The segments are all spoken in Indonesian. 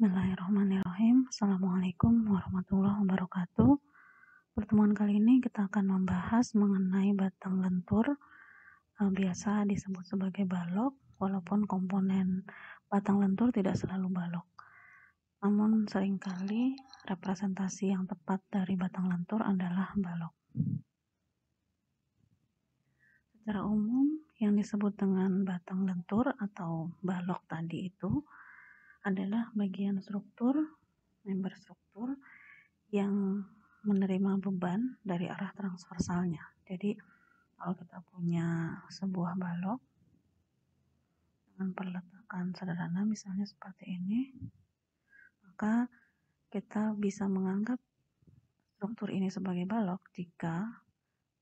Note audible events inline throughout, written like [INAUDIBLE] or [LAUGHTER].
Bismillahirrahmanirrahim. Assalamualaikum warahmatullahi wabarakatuh. Pertemuan kali ini kita akan membahas mengenai batang lentur eh, biasa disebut sebagai balok, walaupun komponen batang lentur tidak selalu balok. Namun seringkali representasi yang tepat dari batang lentur adalah balok. Secara umum, yang disebut dengan batang lentur atau balok tadi itu adalah bagian struktur, member struktur yang menerima beban dari arah transversalnya. Jadi kalau kita punya sebuah balok dengan perletakan sederhana misalnya seperti ini, maka kita bisa menganggap struktur ini sebagai balok jika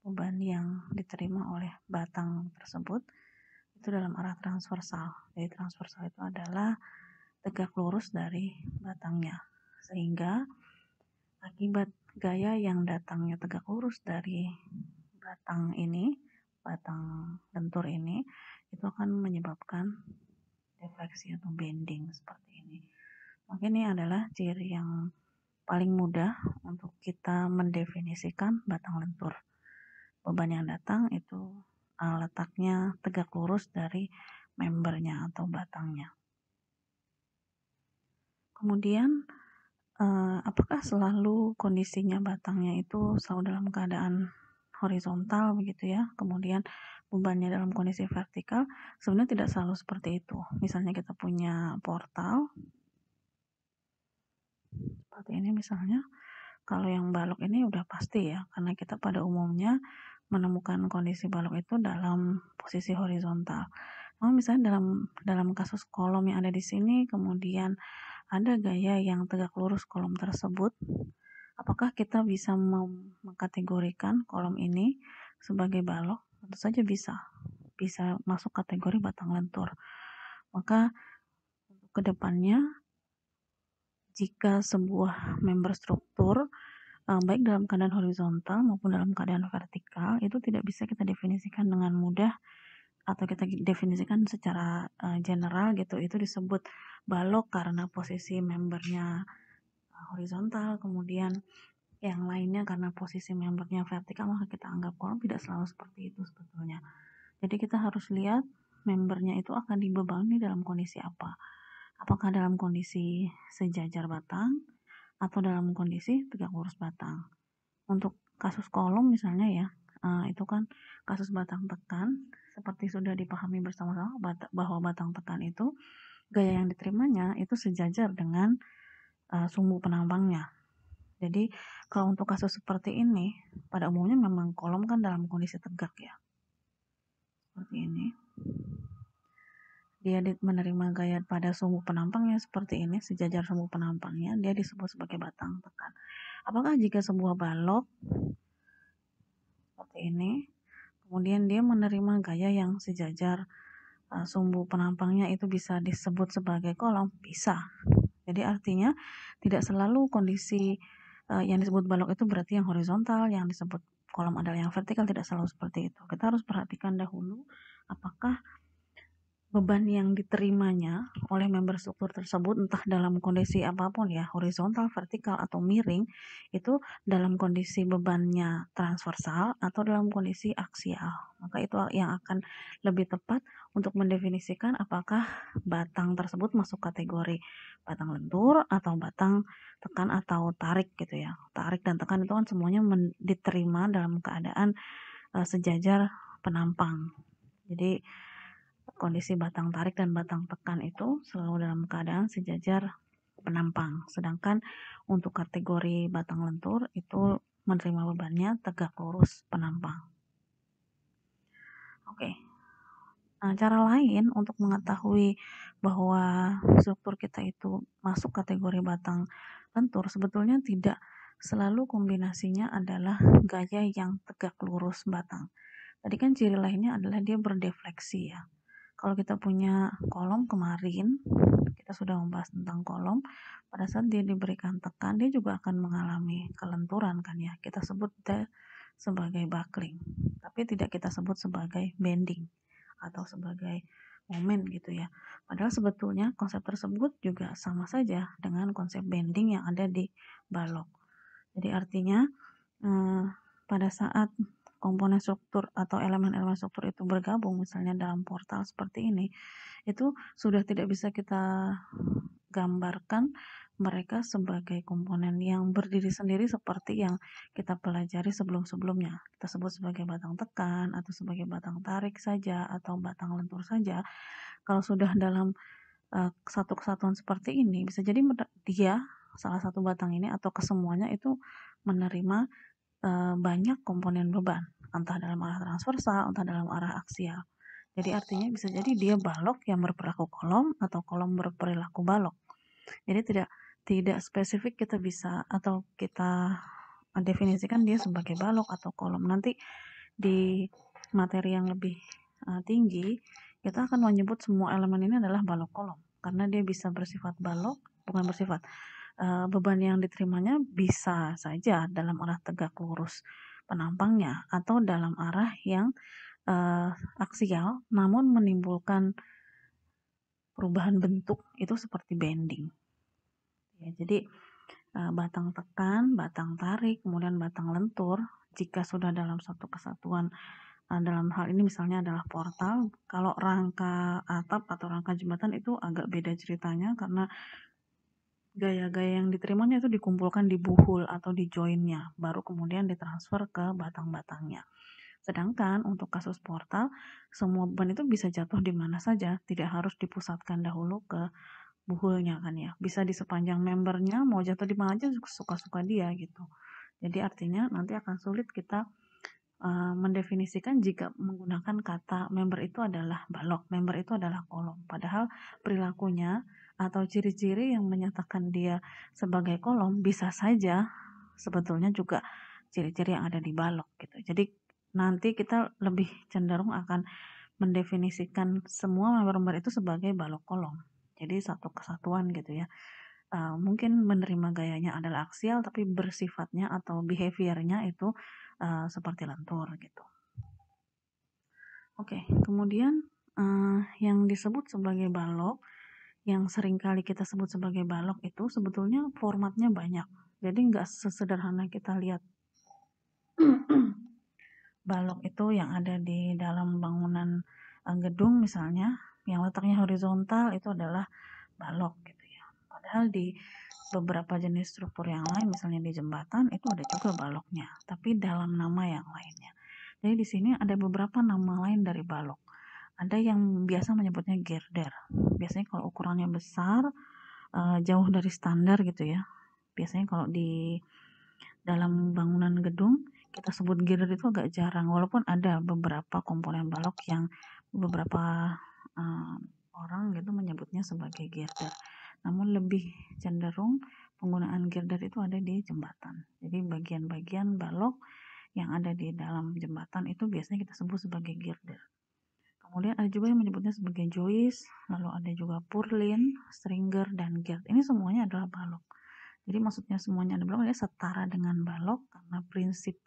beban yang diterima oleh batang tersebut itu dalam arah transversal. Jadi transversal itu adalah tegak lurus dari batangnya sehingga akibat gaya yang datangnya tegak lurus dari batang ini batang lentur ini itu akan menyebabkan defleksi atau bending seperti ini maka ini adalah ciri yang paling mudah untuk kita mendefinisikan batang lentur beban yang datang itu uh, letaknya tegak lurus dari membernya atau batangnya Kemudian uh, apakah selalu kondisinya batangnya itu selalu dalam keadaan horizontal begitu ya? Kemudian bebannya dalam kondisi vertikal sebenarnya tidak selalu seperti itu. Misalnya kita punya portal seperti ini misalnya, kalau yang balok ini udah pasti ya, karena kita pada umumnya menemukan kondisi balok itu dalam posisi horizontal. Namun misalnya dalam dalam kasus kolom yang ada di sini, kemudian ada gaya yang tegak lurus kolom tersebut? Apakah kita bisa mengkategorikan kolom ini sebagai balok? Tentu saja bisa. Bisa masuk kategori batang lentur. Maka untuk kedepannya, jika sebuah member struktur eh, baik dalam keadaan horizontal maupun dalam keadaan vertikal itu tidak bisa kita definisikan dengan mudah atau kita definisikan secara uh, general gitu itu disebut balok karena posisi membernya eh, horizontal kemudian yang lainnya karena posisi membernya vertikal maka kita anggap kolom tidak selalu seperti itu sebetulnya jadi kita harus lihat membernya itu akan dibebani dalam kondisi apa apakah dalam kondisi sejajar batang atau dalam kondisi tegak lurus batang untuk kasus kolom misalnya ya eh, itu kan kasus batang tekan seperti sudah dipahami bersama-sama bahwa batang tekan itu gaya yang diterimanya itu sejajar dengan uh, sumbu penambangnya. Jadi kalau untuk kasus seperti ini, pada umumnya memang kolom kan dalam kondisi tegak ya. Seperti ini. Dia menerima gaya pada sumbu penampangnya seperti ini, sejajar sumbu penampangnya, dia disebut sebagai batang tekan. Apakah jika sebuah balok seperti ini, kemudian dia menerima gaya yang sejajar uh, sumbu penampangnya itu bisa disebut sebagai kolom bisa jadi artinya tidak selalu kondisi uh, yang disebut balok itu berarti yang horizontal yang disebut kolom adalah yang vertikal tidak selalu seperti itu kita harus perhatikan dahulu apakah beban yang diterimanya oleh member struktur tersebut entah dalam kondisi apapun ya horizontal, vertikal atau miring itu dalam kondisi bebannya transversal atau dalam kondisi aksial. Maka itu yang akan lebih tepat untuk mendefinisikan apakah batang tersebut masuk kategori batang lentur atau batang tekan atau tarik gitu ya. Tarik dan tekan itu kan semuanya diterima dalam keadaan eh, sejajar penampang. Jadi kondisi batang tarik dan batang tekan itu selalu dalam keadaan sejajar penampang. Sedangkan untuk kategori batang lentur itu menerima bebannya tegak lurus penampang. Oke. Nah, cara lain untuk mengetahui bahwa struktur kita itu masuk kategori batang lentur sebetulnya tidak selalu kombinasinya adalah gaya yang tegak lurus batang. Tadi kan ciri lainnya adalah dia berdefleksi ya kalau kita punya kolom kemarin kita sudah membahas tentang kolom pada saat dia diberikan tekan dia juga akan mengalami kelenturan kan ya kita sebut sebagai buckling tapi tidak kita sebut sebagai bending atau sebagai momen gitu ya padahal sebetulnya konsep tersebut juga sama saja dengan konsep bending yang ada di balok jadi artinya eh, pada saat komponen struktur atau elemen-elemen struktur itu bergabung misalnya dalam portal seperti ini itu sudah tidak bisa kita gambarkan mereka sebagai komponen yang berdiri sendiri seperti yang kita pelajari sebelum-sebelumnya. Kita sebut sebagai batang tekan atau sebagai batang tarik saja atau batang lentur saja. Kalau sudah dalam uh, satu kesatuan seperti ini bisa jadi dia salah satu batang ini atau kesemuanya itu menerima Eh, banyak komponen beban, entah dalam arah transversal, entah dalam arah aksial. Jadi artinya bisa jadi dia balok yang berperilaku kolom atau kolom berperilaku balok. Jadi tidak tidak spesifik kita bisa atau kita definisikan dia sebagai balok atau kolom. Nanti di materi yang lebih uh, tinggi kita akan menyebut semua elemen ini adalah balok kolom karena dia bisa bersifat balok bukan bersifat Eh, beban yang diterimanya bisa saja dalam arah tegak lurus penampangnya atau dalam arah yang uh, aksial namun menimbulkan perubahan bentuk itu seperti bending. Ya, jadi uh, batang tekan, batang tarik, kemudian batang lentur jika sudah dalam satu kesatuan uh, dalam hal ini misalnya adalah portal, kalau rangka atap atau rangka jembatan itu agak beda ceritanya karena gaya-gaya yang diterimanya itu dikumpulkan di buhul atau di joinnya, baru kemudian ditransfer ke batang-batangnya. Sedangkan untuk kasus portal, semua beban itu bisa jatuh di mana saja, tidak harus dipusatkan dahulu ke buhulnya kan ya. Bisa di sepanjang membernya, mau jatuh di mana aja suka-suka dia gitu. Jadi artinya nanti akan sulit kita eh, mendefinisikan jika menggunakan kata member itu adalah balok, member itu adalah kolom. Padahal perilakunya atau ciri-ciri yang menyatakan dia sebagai kolom bisa saja sebetulnya juga ciri-ciri yang ada di balok gitu. Jadi nanti kita lebih cenderung akan mendefinisikan semua member-member itu sebagai balok kolom. Jadi satu kesatuan gitu ya. Uh, mungkin menerima gayanya adalah aksial tapi bersifatnya atau behaviornya itu uh, seperti lentur gitu. Oke, okay, kemudian uh, yang disebut sebagai balok yang seringkali kita sebut sebagai balok itu sebetulnya formatnya banyak. Jadi nggak sesederhana kita lihat balok itu yang ada di dalam bangunan eh, gedung misalnya yang letaknya horizontal itu adalah balok gitu ya. Padahal di beberapa jenis struktur yang lain misalnya di jembatan itu ada juga baloknya, tapi dalam nama yang lainnya. Jadi di sini ada beberapa nama lain dari balok ada yang biasa menyebutnya girder biasanya kalau ukurannya besar eh, jauh dari standar gitu ya biasanya kalau di dalam bangunan gedung kita sebut girder itu agak jarang walaupun ada beberapa komponen balok yang beberapa eh, orang gitu menyebutnya sebagai girder namun lebih cenderung penggunaan girder itu ada di jembatan jadi bagian-bagian balok yang ada di dalam jembatan itu biasanya kita sebut sebagai girder Kemudian ada juga yang menyebutnya sebagai Joyce, lalu ada juga Purlin, Stringer, dan Gerd. Ini semuanya adalah balok. Jadi maksudnya semuanya ada balok ya setara dengan balok karena prinsip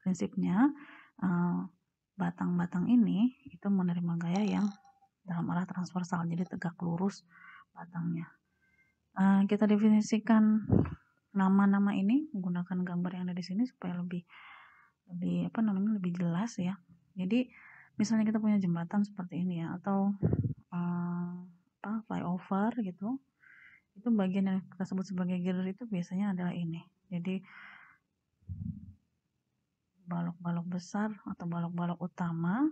prinsipnya eh, batang-batang ini itu menerima gaya yang dalam arah transversal jadi tegak lurus batangnya. Eh, kita definisikan nama-nama ini menggunakan gambar yang ada di sini supaya lebih lebih apa namanya lebih jelas ya. Jadi misalnya kita punya jembatan seperti ini ya atau uh, apa flyover gitu itu bagian yang kita sebut sebagai girder itu biasanya adalah ini jadi balok-balok besar atau balok-balok utama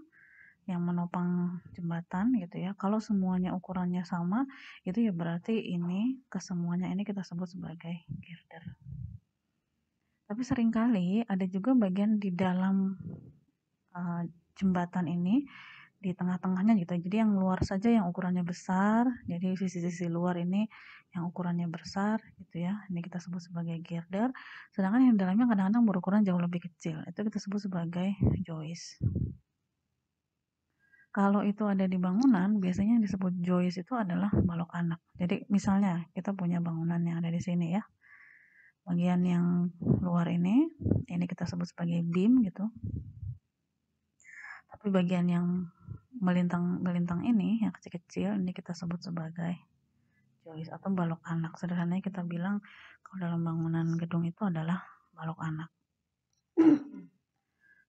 yang menopang jembatan gitu ya. Kalau semuanya ukurannya sama, itu ya berarti ini kesemuanya ini kita sebut sebagai girder. Tapi seringkali ada juga bagian di dalam uh, jembatan ini di tengah-tengahnya gitu jadi yang luar saja yang ukurannya besar jadi sisi-sisi luar ini yang ukurannya besar gitu ya ini kita sebut sebagai girder sedangkan yang dalamnya kadang-kadang berukuran jauh lebih kecil itu kita sebut sebagai joist kalau itu ada di bangunan biasanya yang disebut joist itu adalah balok anak jadi misalnya kita punya bangunan yang ada di sini ya bagian yang luar ini ini kita sebut sebagai beam gitu tapi bagian yang melintang-melintang ini yang kecil-kecil ini kita sebut sebagai joist atau balok anak sederhananya kita bilang kalau dalam bangunan gedung itu adalah balok anak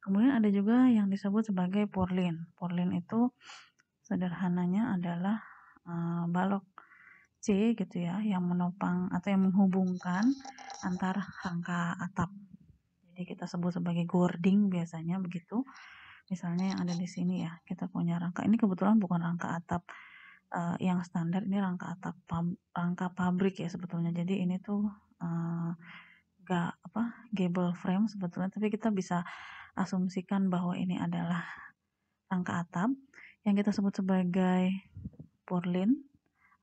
kemudian ada juga yang disebut sebagai purlin purlin itu sederhananya adalah uh, balok C gitu ya yang menopang atau yang menghubungkan antar rangka atap jadi kita sebut sebagai gording biasanya begitu misalnya yang ada di sini ya kita punya rangka ini kebetulan bukan rangka atap uh, yang standar ini rangka atap pab, rangka pabrik ya sebetulnya jadi ini tuh uh, eh, gak apa gable frame sebetulnya tapi kita bisa asumsikan bahwa ini adalah rangka atap yang kita sebut sebagai purlin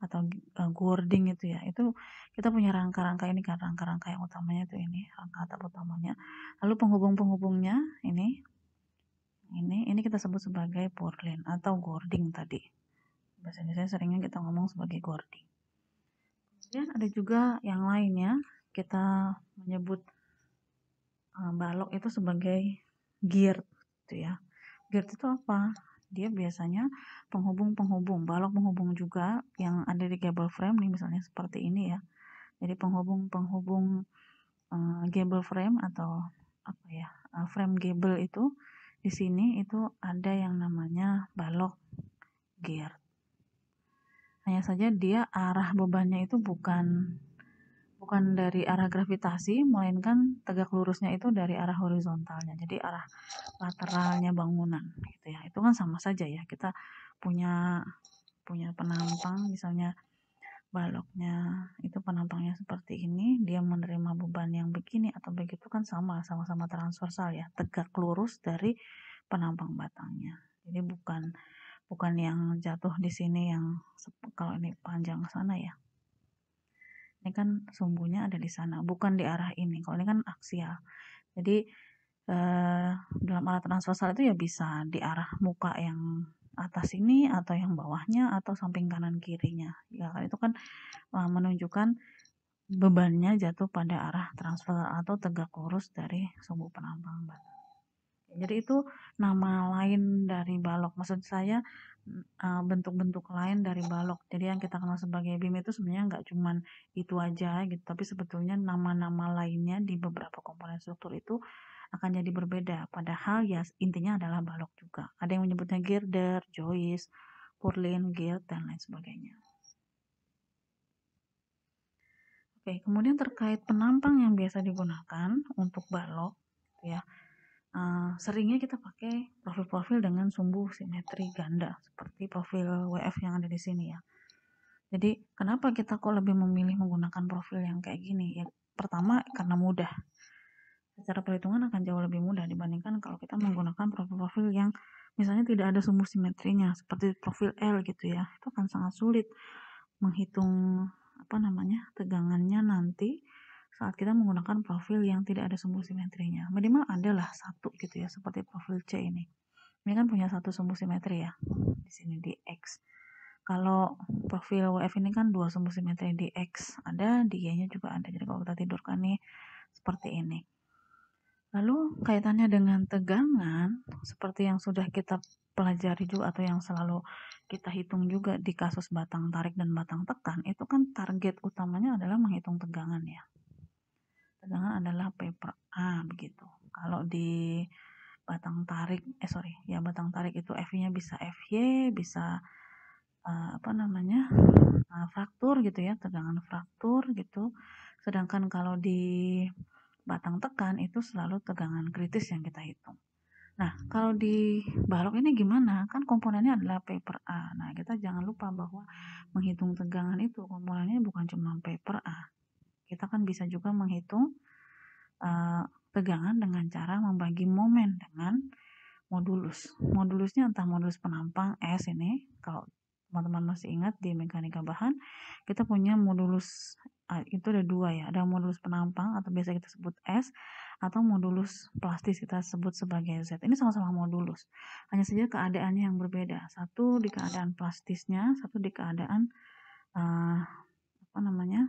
atau uh, eh, gording itu ya itu kita punya rangka-rangka ini kan rangka-rangka yang utamanya itu ini rangka atap utamanya lalu penghubung-penghubungnya ini ini ini kita sebut sebagai purlin atau gording tadi bahasa Indonesia seringnya kita ngomong sebagai gording kemudian ada juga yang lainnya kita menyebut uh, balok itu sebagai gear gitu ya gear itu apa dia biasanya penghubung-penghubung balok penghubung juga yang ada di gable frame nih misalnya seperti ini ya jadi penghubung-penghubung uh, gable frame atau apa ya uh, frame gable itu di sini itu ada yang namanya balok gear hanya saja dia arah bebannya itu bukan bukan dari arah gravitasi melainkan tegak lurusnya itu dari arah horizontalnya jadi arah lateralnya bangunan gitu ya itu kan sama saja ya kita punya punya penampang misalnya baloknya itu penampangnya seperti ini dia menerima beban yang begini atau begitu kan sama sama-sama transversal ya tegak lurus dari penampang batangnya jadi bukan bukan yang jatuh di sini yang kalau ini panjang sana ya ini kan sumbunya ada di sana bukan di arah ini kalau ini kan aksial jadi eh, dalam alat transversal itu ya bisa di arah muka yang atas ini atau yang bawahnya atau samping kanan kirinya ya itu kan eh, menunjukkan bebannya jatuh pada arah transfer atau tegak lurus dari sumbu penambang jadi itu nama lain dari balok maksud saya eh, bentuk-bentuk lain dari balok jadi yang kita kenal sebagai BIM itu sebenarnya nggak cuman itu aja gitu tapi sebetulnya nama-nama lainnya di beberapa komponen struktur itu akan jadi berbeda. Padahal ya intinya adalah balok juga. Ada yang menyebutnya girder, joist, purlin, guild, dan lain sebagainya. Oke, kemudian terkait penampang yang biasa digunakan untuk balok, ya. Uh, seringnya kita pakai profil-profil dengan sumbu simetri ganda seperti profil WF yang ada di sini ya. Jadi kenapa kita kok lebih memilih menggunakan profil yang kayak gini? Ya pertama karena mudah secara perhitungan akan jauh lebih mudah dibandingkan kalau kita hmm. menggunakan profil-profil yang misalnya tidak ada sumbu simetrinya seperti profil L gitu ya itu akan sangat sulit menghitung apa namanya tegangannya nanti saat kita menggunakan profil yang tidak ada sumbu simetrinya minimal adalah satu gitu ya seperti profil C ini ini kan punya satu sumbu simetri ya di sini di X kalau profil WF ini kan dua sumbu simetri di X ada di Y nya juga ada jadi kalau kita tidurkan nih seperti ini Lalu kaitannya dengan tegangan seperti yang sudah kita pelajari juga atau yang selalu kita hitung juga di kasus batang tarik dan batang tekan itu kan target utamanya adalah menghitung tegangan ya. Tegangan adalah P per A begitu. Kalau di batang tarik eh sorry ya batang tarik itu F-nya bisa FY bisa uh, apa namanya uh, fraktur gitu ya tegangan fraktur gitu. Sedangkan kalau di batang tekan itu selalu tegangan kritis yang kita hitung. Nah, kalau di balok ini gimana? Kan komponennya adalah paper A. Nah, kita jangan lupa bahwa menghitung tegangan itu komponennya bukan cuma paper A. Kita kan bisa juga menghitung uh, tegangan dengan cara membagi momen dengan modulus. Modulusnya entah modulus penampang S ini, kalau teman-teman masih ingat di mekanika bahan, kita punya modulus itu ada dua ya ada modulus penampang atau biasa kita sebut S atau modulus plastis kita sebut sebagai Z ini sama-sama modulus hanya saja keadaannya yang berbeda satu di keadaan plastisnya satu di keadaan uh, apa namanya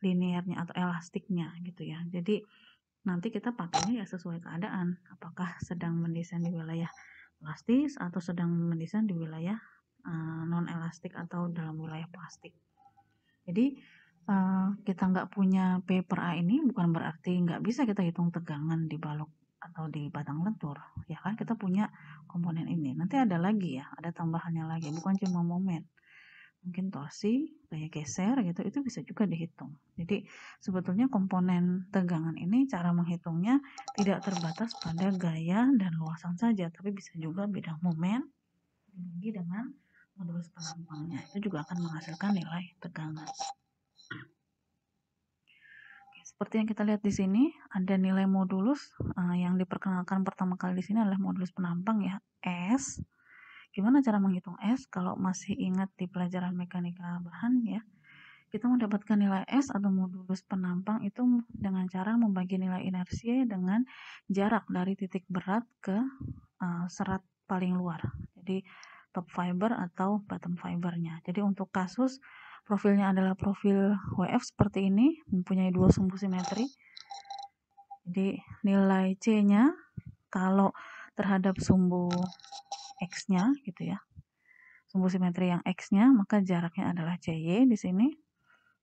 linearnya atau elastiknya gitu ya jadi nanti kita pakainya ya sesuai keadaan apakah sedang mendesain di wilayah plastis atau sedang mendesain di wilayah uh, eh, non elastik atau dalam wilayah plastik jadi Eh, kita nggak punya paper A ini bukan berarti nggak bisa kita hitung tegangan di balok atau di batang lentur ya kan kita punya komponen ini nanti ada lagi ya ada tambahannya lagi bukan cuma momen mungkin torsi gaya geser gitu itu bisa juga dihitung jadi sebetulnya komponen tegangan ini cara menghitungnya tidak terbatas pada gaya dan luasan saja tapi bisa juga beda momen dibagi dengan modulus penampangnya itu juga akan menghasilkan nilai tegangan seperti yang kita lihat di sini, ada nilai modulus uh, yang diperkenalkan pertama kali di sini adalah modulus penampang ya, S. Gimana cara menghitung S? Kalau masih ingat di pelajaran mekanika bahan ya, kita mendapatkan nilai S atau modulus penampang itu dengan cara membagi nilai inersia dengan jarak dari titik berat ke uh, serat paling luar. Jadi top fiber atau bottom fibernya. Jadi untuk kasus profilnya adalah profil WF seperti ini mempunyai dua sumbu simetri jadi nilai C nya kalau terhadap sumbu X nya gitu ya sumbu simetri yang X nya maka jaraknya adalah CY di sini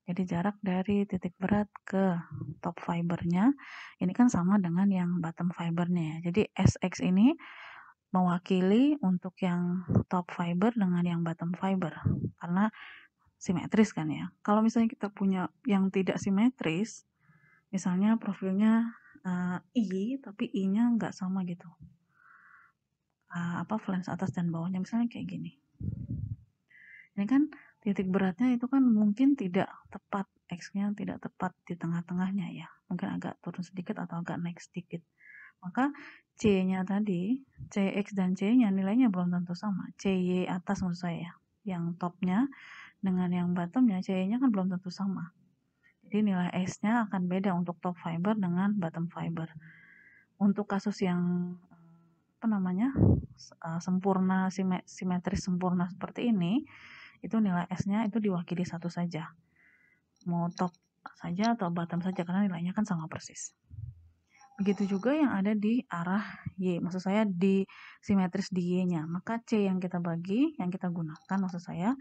jadi jarak dari titik berat ke top fibernya ini kan sama dengan yang bottom fibernya ya. Jadi SX ini mewakili untuk yang top fiber dengan yang bottom fiber karena simetris kan ya. Kalau misalnya kita punya yang tidak simetris, misalnya profilnya uh, I tapi I-nya nggak sama gitu. Uh, apa flange atas dan bawahnya misalnya kayak gini. Ini kan titik beratnya itu kan mungkin tidak tepat X-nya tidak tepat di tengah-tengahnya ya. Mungkin agak turun sedikit atau agak naik sedikit maka C-nya tadi, CX dan C-nya nilainya belum tentu sama. Cy atas maksud saya, yang topnya dengan yang bottomnya c nya kan belum tentu sama. Jadi nilai S-nya akan beda untuk top fiber dengan bottom fiber. Untuk kasus yang apa namanya eh, sempurna simetris sempurna seperti ini, itu nilai S-nya itu diwakili satu saja. Mau top saja atau bottom saja karena nilainya kan sama persis. Begitu juga yang ada di arah Y, maksud saya di simetris di Y-nya. Maka C yang kita bagi, yang kita gunakan maksud saya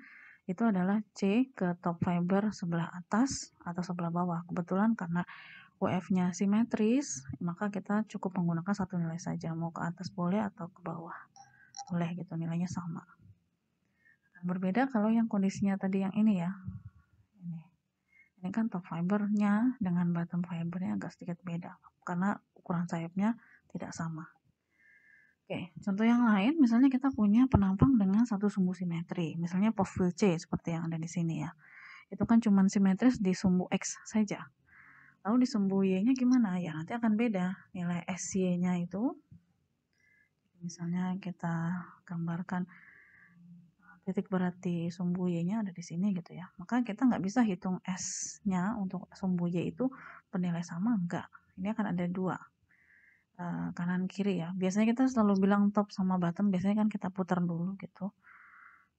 itu adalah C ke top fiber sebelah atas atau sebelah bawah. Kebetulan karena WF-nya simetris, maka kita cukup menggunakan satu nilai saja, mau ke atas boleh atau ke bawah. Boleh gitu, nilainya sama. berbeda kalau yang kondisinya tadi yang ini ya. Ini. Ini kan top fibernya dengan bottom fibernya agak sedikit beda karena ukuran sayapnya tidak sama. Oke, contoh yang lain misalnya kita punya penampang dengan satu sumbu simetri, misalnya profil C seperti yang ada di sini ya. Itu kan cuma simetris di sumbu X saja. Lalu di sumbu Y-nya gimana? Ya nanti akan beda nilai SY-nya itu. Misalnya kita gambarkan eh, titik berat di sumbu Y-nya ada di sini gitu ya. Maka kita nggak bisa hitung S-nya untuk sumbu Y itu penilai sama, enggak. Ini akan ada dua Eh, kanan kiri ya biasanya kita selalu bilang top sama bottom biasanya kan kita putar dulu gitu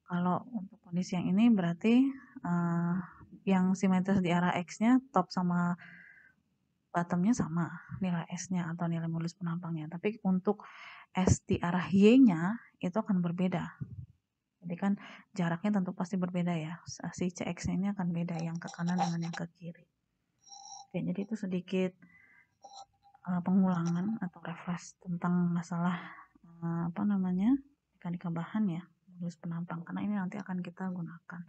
kalau untuk kondisi yang ini berarti uh, yang simetris di arah x-nya top sama bottomnya sama nilai S-nya atau nilai modulus penampangnya. Tapi untuk S di arah Y-nya itu akan berbeda. Jadi kan jaraknya tentu pasti berbeda ya. Si CX ini akan beda yang ke kanan dengan yang ke kiri. Oke, jadi itu sedikit uh, pengulangan atau refresh tentang masalah uh, apa namanya mekanika bahan ya modulus penampang karena ini nanti akan kita gunakan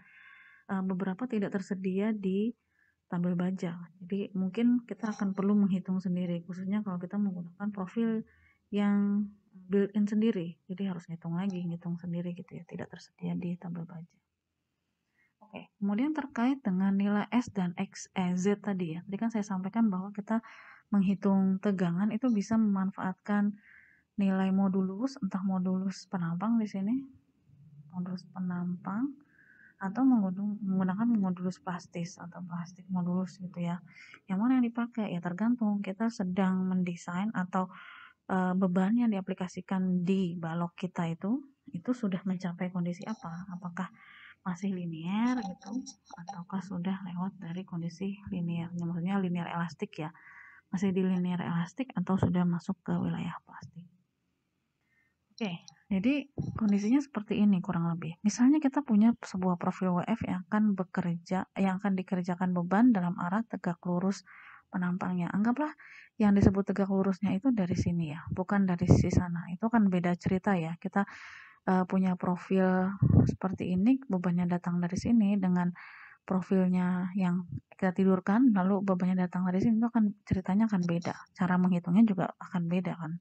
uh, beberapa tidak tersedia di tabel baja jadi mungkin kita akan perlu menghitung sendiri khususnya kalau kita menggunakan profil yang built-in sendiri jadi harus ngitung lagi ngitung sendiri gitu ya tidak tersedia di tabel baja Oke, kemudian terkait dengan nilai S dan X, e Z tadi ya. Tadi kan saya sampaikan bahwa kita menghitung tegangan itu bisa memanfaatkan nilai modulus, entah modulus penampang di sini, modulus penampang, atau menggunakan modulus plastis atau plastik modulus gitu ya. Yang mana yang dipakai? Ya tergantung kita sedang mendesain atau eh, beban yang diaplikasikan di balok kita itu, itu sudah mencapai kondisi apa? Apakah masih linier gitu, ataukah sudah lewat dari kondisi liniernya Maksudnya linier elastik ya masih di linear elastik atau sudah masuk ke wilayah plastik. Oke, jadi kondisinya seperti ini kurang lebih. Misalnya kita punya sebuah profil WF yang akan bekerja, yang akan dikerjakan beban dalam arah tegak lurus penampangnya. Anggaplah yang disebut tegak lurusnya itu dari sini ya, bukan dari sisi sana. Itu kan beda cerita ya. Kita uh, punya profil seperti ini, bebannya datang dari sini dengan profilnya yang kita tidurkan lalu bebannya datang dari sini itu akan ceritanya akan beda cara menghitungnya juga akan beda kan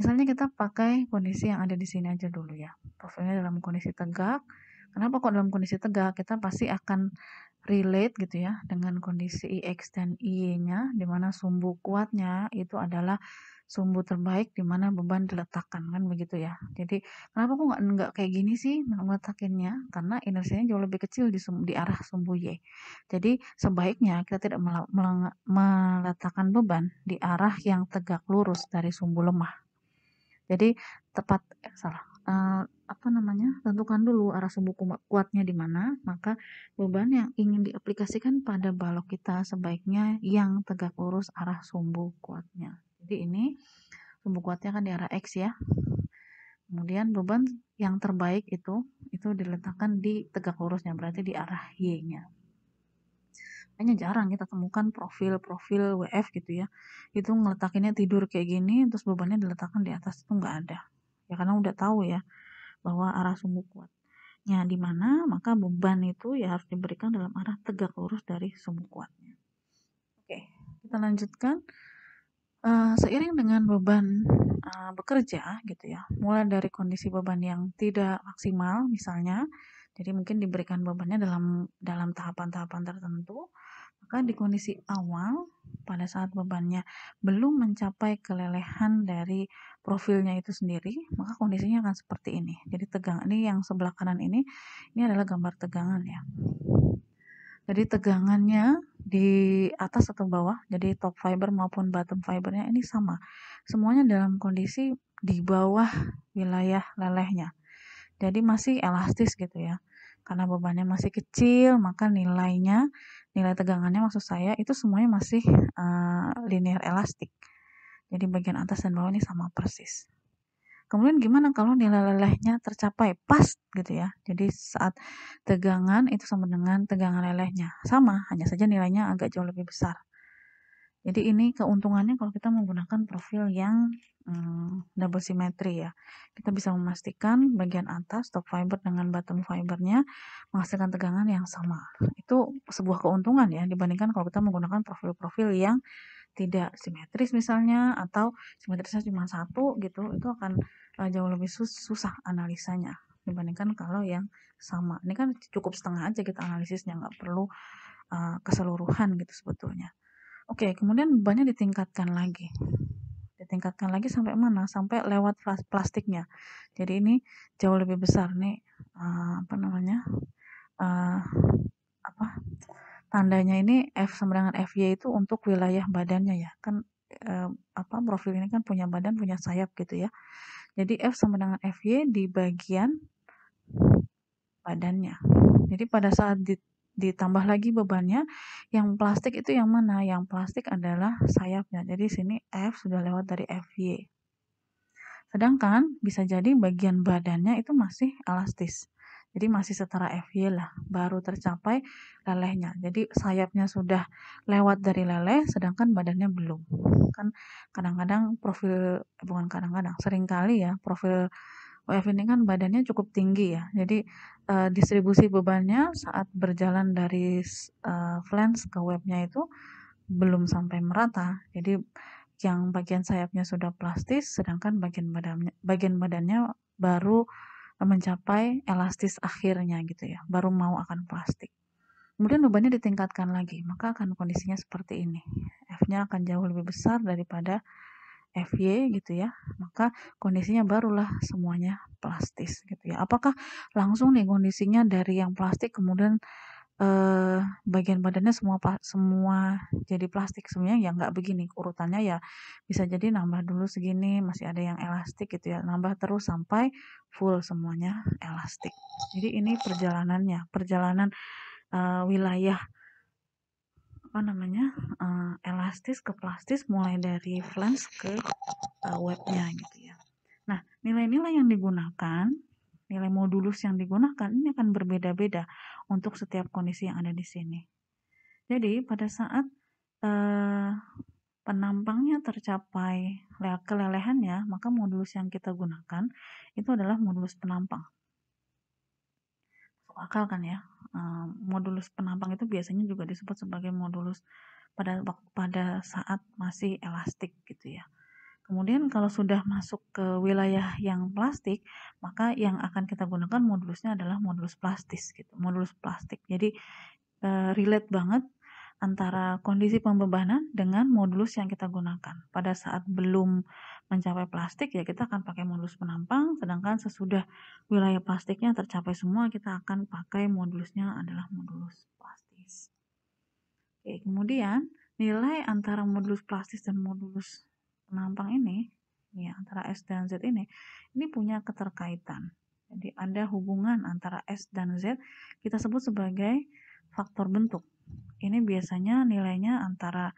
misalnya kita pakai kondisi yang ada di sini aja dulu ya profilnya dalam kondisi tegak kenapa kok dalam kondisi tegak kita pasti akan relate gitu ya dengan kondisi IX dan Y-nya di mana sumbu kuatnya itu adalah sumbu terbaik di mana beban diletakkan kan begitu ya. Jadi kenapa kok nggak nggak kayak gini sih meletakinnya? Karena inersinya jauh lebih kecil di sumbu, di arah sumbu Y. Jadi sebaiknya kita tidak meletakkan beban di arah yang tegak lurus dari sumbu lemah. Jadi tepat eh, salah uh, apa namanya tentukan dulu arah sumbu kuatnya di mana maka beban yang ingin diaplikasikan pada balok kita sebaiknya yang tegak lurus arah sumbu kuatnya jadi ini sumbu kuatnya kan di arah x ya kemudian beban yang terbaik itu itu diletakkan di tegak lurusnya berarti di arah y nya hanya jarang kita temukan profil-profil WF gitu ya itu ngeletakinnya tidur kayak gini terus bebannya diletakkan di atas itu nggak ada ya karena udah tahu ya bahwa arah sumbu kuatnya di mana maka beban itu ya harus diberikan dalam arah tegak lurus dari sumbu kuatnya oke kita lanjutkan uh, seiring dengan beban uh, bekerja gitu ya mulai dari kondisi beban yang tidak maksimal misalnya jadi mungkin diberikan bebannya dalam dalam tahapan-tahapan tertentu maka di kondisi awal pada saat bebannya belum mencapai kelelehan dari profilnya itu sendiri, maka kondisinya akan seperti ini. Jadi tegang ini yang sebelah kanan ini ini adalah gambar tegangan ya. Jadi tegangannya di atas atau bawah, jadi top fiber maupun bottom fibernya ini sama. Semuanya dalam kondisi di bawah wilayah lelehnya. Jadi masih elastis gitu ya. Karena bebannya masih kecil, maka nilainya nilai tegangannya maksud saya itu semuanya masih uh, eh, linear elastik. Jadi bagian atas dan bawah ini sama persis. Kemudian gimana kalau nilai lelehnya tercapai pas gitu ya. Jadi saat tegangan itu sama dengan tegangan lelehnya. Sama, hanya saja nilainya agak jauh lebih besar. Jadi ini keuntungannya kalau kita menggunakan profil yang Hmm, double simetri ya. Kita bisa memastikan bagian atas top fiber dengan bottom fibernya menghasilkan tegangan yang sama. Itu sebuah keuntungan ya dibandingkan kalau kita menggunakan profil-profil yang tidak simetris misalnya atau simetrisnya cuma satu gitu itu akan eh, jauh lebih sus susah analisanya dibandingkan kalau yang sama ini kan cukup setengah aja kita analisisnya nggak perlu uh, keseluruhan gitu sebetulnya oke kemudian bebannya ditingkatkan lagi tingkatkan lagi sampai mana? Sampai lewat plastiknya. Jadi ini jauh lebih besar nih uh, apa namanya? Uh, apa? Tandanya ini F sama dengan FY itu untuk wilayah badannya ya. Kan uh, apa profil ini kan punya badan, punya sayap gitu ya. Jadi F sama dengan FY di bagian badannya. Jadi pada saat di, ditambah lagi bebannya yang plastik itu yang mana yang plastik adalah sayapnya jadi sini F sudah lewat dari FY sedangkan bisa jadi bagian badannya itu masih elastis jadi masih setara FY lah baru tercapai lelehnya jadi sayapnya sudah lewat dari leleh sedangkan badannya belum kan kadang-kadang profil eh, bukan kadang-kadang seringkali ya profil OF ini kan badannya cukup tinggi ya. Jadi uh, distribusi bebannya saat berjalan dari uh, eh, flange ke webnya itu belum sampai merata. Jadi yang bagian sayapnya sudah plastis, sedangkan bagian badannya bagian badannya baru eh, mencapai elastis akhirnya gitu ya, baru mau akan plastik. Kemudian bebannya ditingkatkan lagi, maka akan kondisinya seperti ini. F-nya akan jauh lebih besar daripada FY gitu ya, maka kondisinya barulah semuanya plastis gitu ya. Apakah langsung nih kondisinya dari yang plastik kemudian eh, bagian badannya semua semua jadi plastik semuanya? ya nggak begini urutannya ya bisa jadi nambah dulu segini masih ada yang elastik gitu ya nambah terus sampai full semuanya elastik. Jadi ini perjalanannya perjalanan eh, wilayah apa namanya uh, elastis ke plastis mulai dari flange ke uh, webnya gitu ya nah nilai-nilai yang digunakan nilai modulus yang digunakan ini akan berbeda-beda untuk setiap kondisi yang ada di sini jadi pada saat uh, penampangnya tercapai kelelehannya maka modulus yang kita gunakan itu adalah modulus penampang masuk akal kan ya modulus penampang itu biasanya juga disebut sebagai modulus pada pada saat masih elastik gitu ya. Kemudian kalau sudah masuk ke wilayah yang plastik, maka yang akan kita gunakan modulusnya adalah modulus plastis gitu, modulus plastik. Jadi relate banget antara kondisi pembebanan dengan modulus yang kita gunakan. Pada saat belum mencapai plastik ya kita akan pakai modulus penampang sedangkan sesudah wilayah plastiknya tercapai semua kita akan pakai modulusnya adalah modulus plastis. Oke, kemudian nilai antara modulus plastis dan modulus penampang ini ya antara S dan Z ini ini punya keterkaitan. Jadi ada hubungan antara S dan Z kita sebut sebagai faktor bentuk. Ini biasanya nilainya antara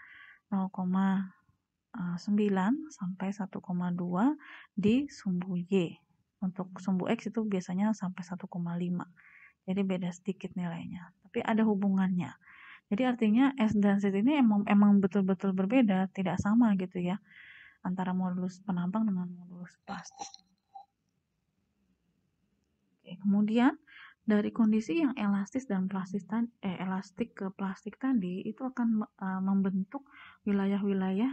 9 eh, sampai 1,2 di sumbu Y. Untuk sumbu X itu biasanya sampai 1,5. Jadi beda sedikit nilainya. Tapi ada hubungannya. Jadi artinya S dan Z ini emang betul-betul berbeda, tidak sama gitu ya antara modulus penampang dengan modulus plastik. Oke, kemudian dari kondisi yang elastis dan plastik eh, elastik ke plastik tadi itu akan uh, membentuk wilayah-wilayah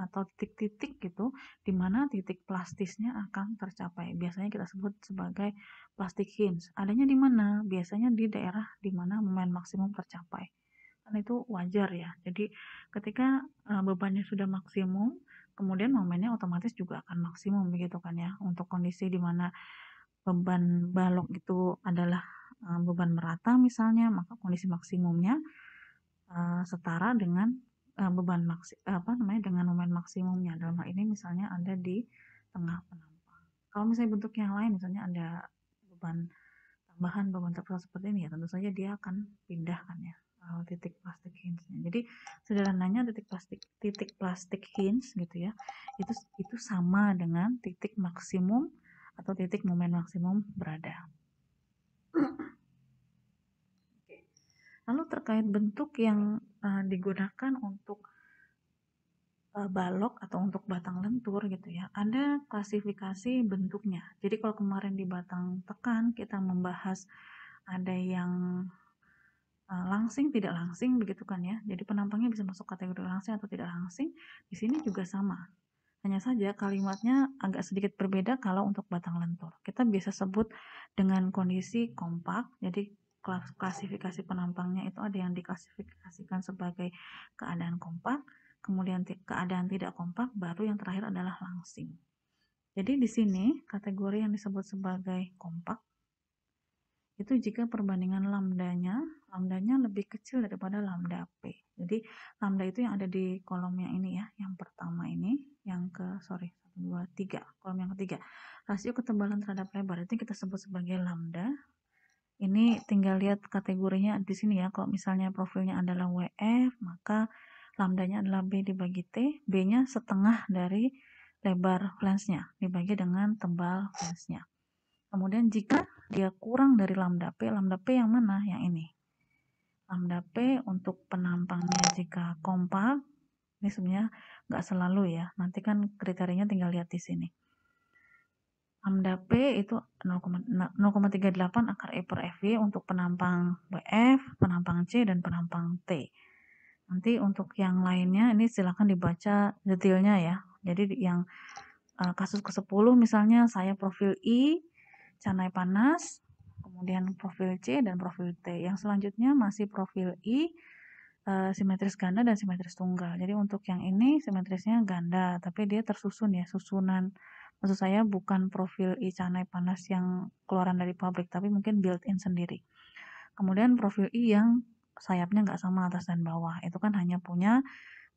atau titik-titik gitu di mana titik plastisnya akan tercapai. Biasanya kita sebut sebagai plastik hinge. Adanya di mana? Biasanya di daerah di mana momen maksimum tercapai. Karena itu wajar ya. Jadi ketika e, bebannya sudah maksimum, kemudian momennya otomatis juga akan maksimum begitu kan ya untuk kondisi di mana beban balok itu adalah e, beban merata misalnya maka kondisi maksimumnya e, setara dengan Eh, beban maks apa namanya dengan momen maksimumnya dalam hal ini misalnya ada di tengah penampang kalau misalnya bentuk yang lain misalnya ada beban tambahan beban terpusat seperti ini ya tentu saja dia akan pindahkan ya eh, titik plastik hinge-nya. Jadi sederhananya titik plastik titik plastik hinge gitu ya. Itu itu sama dengan titik maksimum atau titik momen maksimum berada. Lalu terkait bentuk yang uh, digunakan untuk uh, balok atau untuk batang lentur gitu ya, ada klasifikasi bentuknya. Jadi kalau kemarin di batang tekan kita membahas ada yang eh, langsing tidak langsing begitu kan ya. Jadi penampangnya bisa masuk kategori langsing atau tidak langsing. Di sini juga sama. Hanya saja kalimatnya agak sedikit berbeda kalau untuk batang lentur. Kita bisa sebut dengan kondisi kompak. Jadi klasifikasi penampangnya itu ada yang diklasifikasikan sebagai keadaan kompak, kemudian keadaan tidak kompak, baru yang terakhir adalah langsing. Jadi di sini kategori yang disebut sebagai kompak itu jika perbandingan lambdanya, lambdanya lebih kecil daripada lambda P. Jadi lambda itu yang ada di kolom yang ini ya, yang pertama ini, yang ke sorry, 1 2 kolom yang ketiga. Rasio ketebalan terhadap lebar itu kita sebut sebagai lambda ini tinggal lihat kategorinya di sini ya kalau misalnya profilnya adalah WF maka lambdanya adalah B dibagi T B nya setengah dari lebar flansnya dibagi dengan tebal flansnya kemudian jika dia kurang dari lambda P lambda P yang mana? yang ini lambda P untuk penampangnya jika kompak ini sebenarnya nggak selalu ya nanti kan kriterianya tinggal lihat di sini P itu 0,38 akar E per fv untuk penampang BF, penampang C, dan penampang T. Nanti untuk yang lainnya ini silahkan dibaca detailnya ya. Jadi yang eh, kasus ke-10 misalnya saya profil I, canai panas, kemudian profil C dan profil T. Yang selanjutnya masih profil I, eh, simetris ganda dan simetris tunggal. Jadi untuk yang ini simetrisnya ganda, tapi dia tersusun ya, susunan maksud saya bukan profil i canai panas yang keluaran dari pabrik tapi mungkin built-in sendiri kemudian profil i yang sayapnya nggak sama atas dan bawah itu kan hanya punya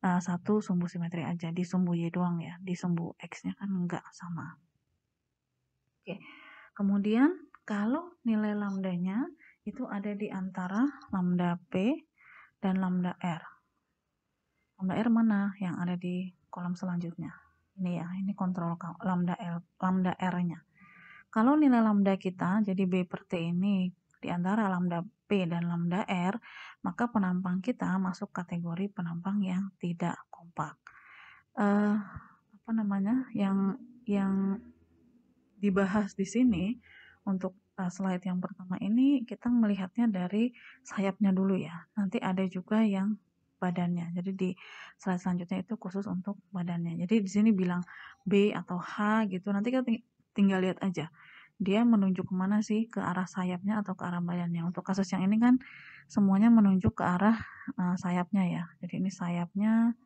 uh, satu sumbu simetri aja di sumbu y doang ya di sumbu x nya kan nggak sama oke kemudian kalau nilai lambdanya itu ada di antara lambda p dan lambda r lambda r mana yang ada di kolom selanjutnya ini ya ini kontrol lambda L, lambda R-nya kalau nilai lambda kita jadi B per T ini di antara lambda P dan lambda R maka penampang kita masuk kategori penampang yang tidak kompak uh, apa namanya yang yang dibahas di sini untuk eh, slide yang pertama ini kita melihatnya dari sayapnya dulu ya nanti ada juga yang badannya. Jadi di slide selanjutnya itu khusus untuk badannya. Jadi di sini bilang B atau H gitu. Nanti kita tinggal lihat aja. Dia menunjuk kemana sih? Ke arah sayapnya atau ke arah badannya. Untuk kasus yang ini kan semuanya menunjuk ke arah uh, sayapnya ya. Jadi ini sayapnya,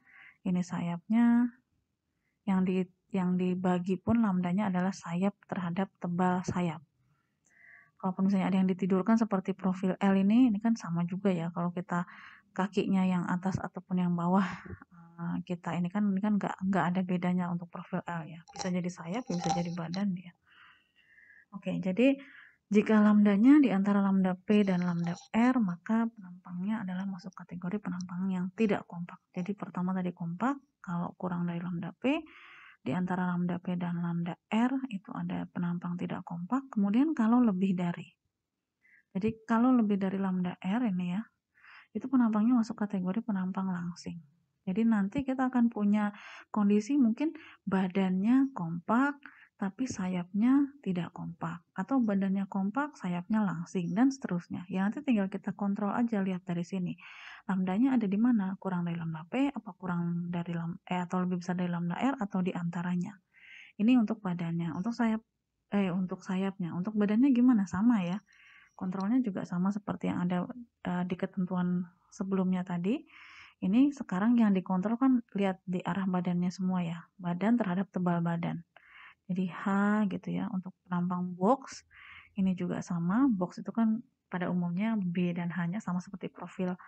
ini sayapnya. Yang di yang dibagi pun lambdanya adalah sayap terhadap tebal sayap Kalau misalnya ada yang ditidurkan seperti profil L ini, ini kan sama juga ya. Kalau kita kakinya yang atas ataupun yang bawah eh, kita ini kan ini kan nggak nggak ada bedanya untuk profil L ya bisa jadi sayap ya bisa jadi badan ya oke jadi jika lambdanya di antara lambda P dan lambda R, maka penampangnya adalah masuk kategori penampang yang tidak kompak. Jadi pertama tadi kompak, kalau kurang dari lambda P, di antara lambda P dan lambda R itu ada penampang tidak kompak. Kemudian kalau lebih dari. Jadi kalau lebih dari lambda R ini ya, itu penampangnya masuk kategori penampang langsing. Jadi nanti kita akan punya kondisi mungkin badannya kompak, tapi sayapnya tidak kompak atau badannya kompak sayapnya langsing dan seterusnya ya nanti tinggal kita kontrol aja lihat dari sini lambdanya ada di mana kurang dari lambda p apa kurang dari lambda e eh, atau lebih besar dari lambda r atau di antaranya ini untuk badannya untuk sayap eh untuk sayapnya untuk badannya gimana sama ya kontrolnya juga sama seperti yang ada uh, di ketentuan sebelumnya tadi ini sekarang yang dikontrol kan lihat di arah badannya semua ya badan terhadap tebal badan jadi H gitu ya untuk penampang box ini juga sama box itu kan pada umumnya B dan H nya sama seperti profil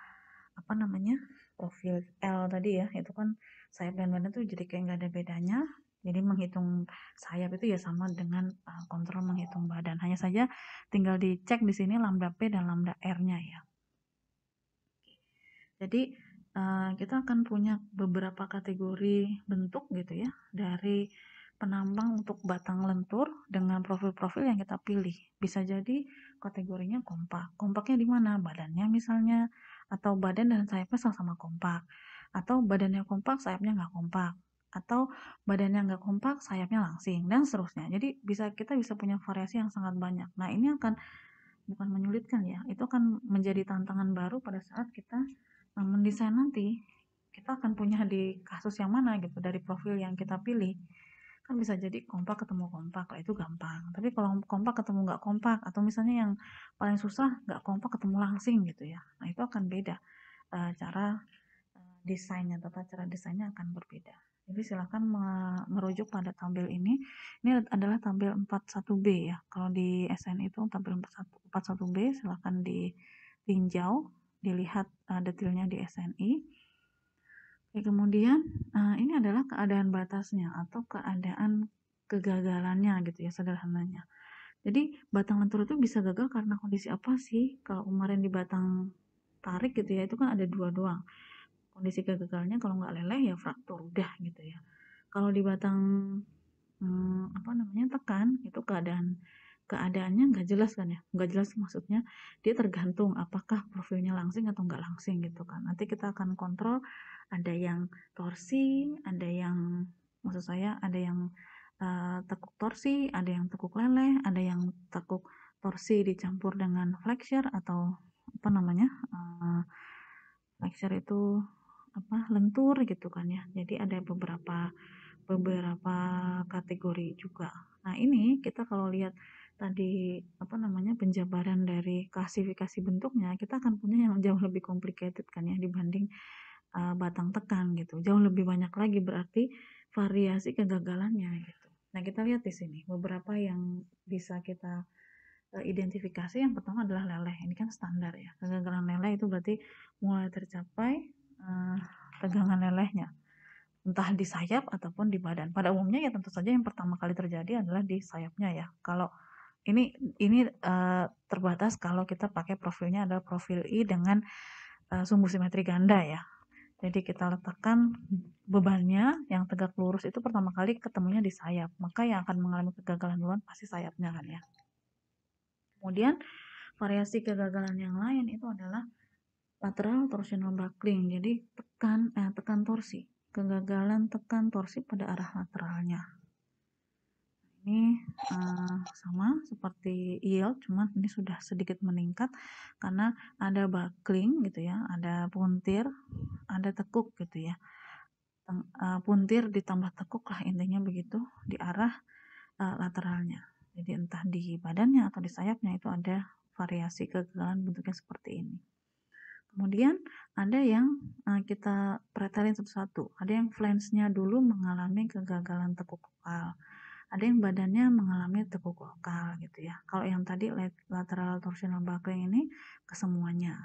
apa namanya profil L tadi ya itu kan sayap dan badan tuh jadi kayak nggak ada bedanya jadi menghitung sayap itu ya sama dengan kontrol menghitung badan. Hanya saja tinggal dicek di sini lambda P dan lambda R-nya ya. Jadi kita akan punya beberapa kategori bentuk gitu ya dari penambang untuk batang lentur dengan profil-profil yang kita pilih. Bisa jadi kategorinya kompak. Kompaknya di mana? Badannya misalnya atau badan dan sayapnya sama-sama kompak atau badannya kompak sayapnya nggak kompak atau badannya nggak kompak, sayapnya langsing dan seterusnya. Jadi bisa kita bisa punya variasi yang sangat banyak. Nah, ini akan bukan menyulitkan ya. Itu akan menjadi tantangan baru pada saat kita mendesain nanti. Kita akan punya di kasus yang mana gitu dari profil yang kita pilih. Kan bisa jadi kompak ketemu kompak, lah itu gampang. Tapi kalau kompak ketemu nggak kompak atau misalnya yang paling susah nggak kompak ketemu langsing gitu ya. Nah, itu akan beda cara desainnya atau cara desainnya akan berbeda jadi silahkan merujuk pada tampil ini ini adalah tampil 41B ya kalau di SN itu tampil 41, b silahkan ditinjau dilihat uh, detailnya di SNI Oke, kemudian uh, ini adalah keadaan batasnya atau keadaan kegagalannya gitu ya sederhananya jadi batang lentur itu bisa gagal karena kondisi apa sih kalau kemarin di batang tarik gitu ya itu kan ada dua doang kondisi kegagalannya kalau nggak leleh ya fraktur udah gitu ya kalau di batang hmm, apa namanya tekan itu keadaan keadaannya nggak jelas kan ya nggak jelas maksudnya dia tergantung apakah profilnya langsing atau nggak langsing gitu kan nanti kita akan kontrol ada yang torsi ada yang maksud saya ada yang uh, tekuk torsi ada yang tekuk leleh ada yang tekuk torsi dicampur dengan flexure atau apa namanya uh, flexure itu apa lentur gitu kan ya jadi ada beberapa beberapa kategori juga nah ini kita kalau lihat tadi apa namanya penjabaran dari klasifikasi bentuknya kita akan punya yang jauh lebih complicated kan ya dibanding uh, batang tekan gitu jauh lebih banyak lagi berarti variasi kegagalannya gitu nah kita lihat di sini beberapa yang bisa kita eh, identifikasi yang pertama adalah leleh. Ini kan standar ya. Kegagalan leleh itu berarti mulai tercapai Eh, tegangan lelehnya entah di sayap ataupun di badan. Pada umumnya ya tentu saja yang pertama kali terjadi adalah di sayapnya ya. Kalau ini ini uh, terbatas kalau kita pakai profilnya adalah profil I dengan uh, sumbu simetri ganda ya. Jadi kita letakkan bebannya yang tegak lurus itu pertama kali ketemunya di sayap. Maka yang akan mengalami kegagalan duluan pasti sayapnya kan ya. Kemudian variasi kegagalan yang lain itu adalah lateral torsional buckling jadi tekan eh, tekan torsi kegagalan tekan torsi pada arah lateralnya ini eh, sama seperti yield cuman ini sudah sedikit meningkat karena ada buckling gitu ya ada puntir ada tekuk gitu ya Teng, eh, puntir ditambah tekuk lah intinya begitu di arah uh, lateralnya jadi entah di badannya atau di sayapnya itu ada variasi kegagalan bentuknya seperti ini Kemudian ada yang eh, kita preterin satu-satu. Ada yang flensnya dulu mengalami kegagalan tekuk lokal. Ada yang badannya mengalami tekuk lokal, gitu ya. Kalau yang tadi lateral torsional buckling ini kesemuanya.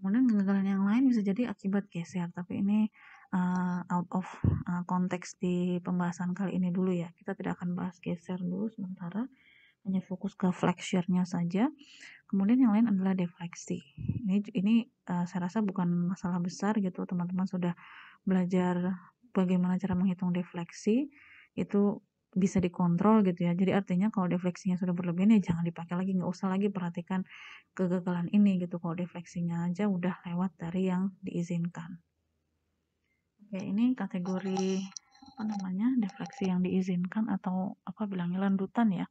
Kemudian kegagalan yang lain bisa jadi akibat geser, tapi ini uh, out of uh, di pembahasan kali ini dulu ya. Kita tidak akan bahas geser dulu sementara hanya fokus ke flexure-nya saja. Kemudian yang lain adalah defleksi. Ini ini uh, saya rasa bukan masalah besar gitu, teman-teman sudah belajar bagaimana cara menghitung defleksi itu bisa dikontrol gitu ya. Jadi artinya kalau defleksinya sudah berlebihan ya jangan dipakai lagi, nggak usah lagi perhatikan kegagalan ini gitu. Kalau defleksinya aja udah lewat dari yang diizinkan. Oke, ini kategori apa namanya defleksi yang diizinkan atau apa bilangnya landutan ya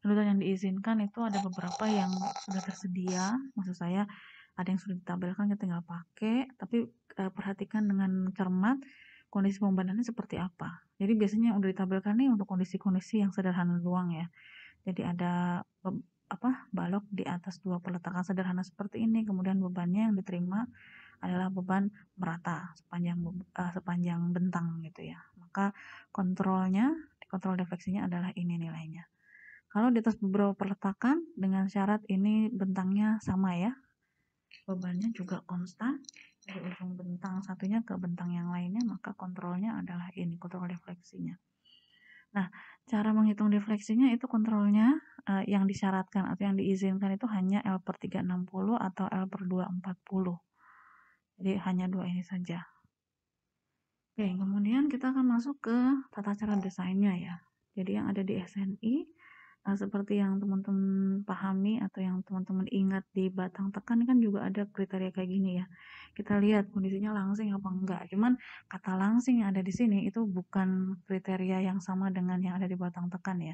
kedudukan yang diizinkan itu ada beberapa yang sudah tersedia maksud saya ada yang sudah ditampilkan kita nggak pakai tapi e, perhatikan dengan cermat kondisi pembandannya seperti apa jadi biasanya yang udah ditampilkan nih untuk kondisi-kondisi yang sederhana doang ya jadi ada apa balok di atas dua peletakan sederhana seperti ini kemudian bebannya yang diterima adalah beban merata sepanjang uh, sepanjang bentang gitu ya maka kontrolnya kontrol defleksinya adalah ini nilainya kalau di atas beberapa perletakan dengan syarat ini bentangnya sama ya. Bebannya juga konstan dari ujung bentang satunya ke bentang yang lainnya maka kontrolnya adalah ini kontrol defleksinya. Nah, cara menghitung defleksinya itu kontrolnya eh, yang disyaratkan atau yang diizinkan itu hanya L per 360 atau L per 240. Jadi hanya dua ini saja. Oke, kemudian kita akan masuk ke tata cara desainnya ya. Jadi yang ada di SNI Nah, seperti yang teman-teman pahami atau yang teman-teman ingat di batang tekan kan juga ada kriteria kayak gini ya kita lihat kondisinya langsing apa enggak cuman kata langsing yang ada di sini itu bukan kriteria yang sama dengan yang ada di batang tekan ya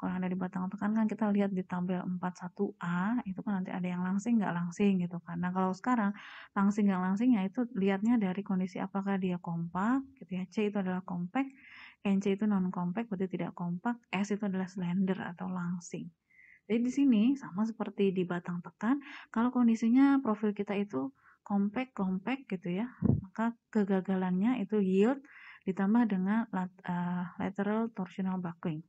kalau ada di batang tekan kan kita lihat di tabel 41A itu kan nanti ada yang langsing enggak langsing gitu kan nah kalau sekarang langsing enggak langsingnya itu lihatnya dari kondisi apakah dia kompak gitu ya C itu adalah kompak NC itu non compact berarti tidak kompak, S itu adalah slender atau langsing. Jadi di sini sama seperti di batang tekan, kalau kondisinya profil kita itu compact compact gitu ya, maka kegagalannya itu yield ditambah dengan eh, lateral torsional buckling.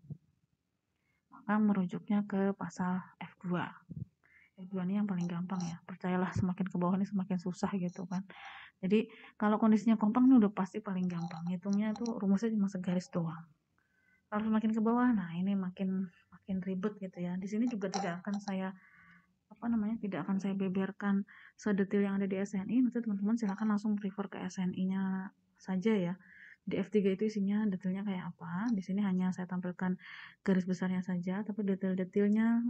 Maka merujuknya ke pasal F2. F2 ini yang paling gampang ya. Percayalah semakin ke bawah ini semakin susah gitu kan jadi kalau kondisinya kompak ini udah pasti paling gampang hitungnya tuh rumusnya cuma segaris doang kalau semakin ke bawah nah ini makin makin ribet gitu ya di sini juga tidak akan saya apa namanya tidak akan saya beberkan sedetil yang ada di SNI nanti teman-teman silahkan langsung refer ke SNI-nya saja ya di F3 itu isinya detailnya kayak apa di sini hanya saya tampilkan garis besarnya saja tapi detail-detailnya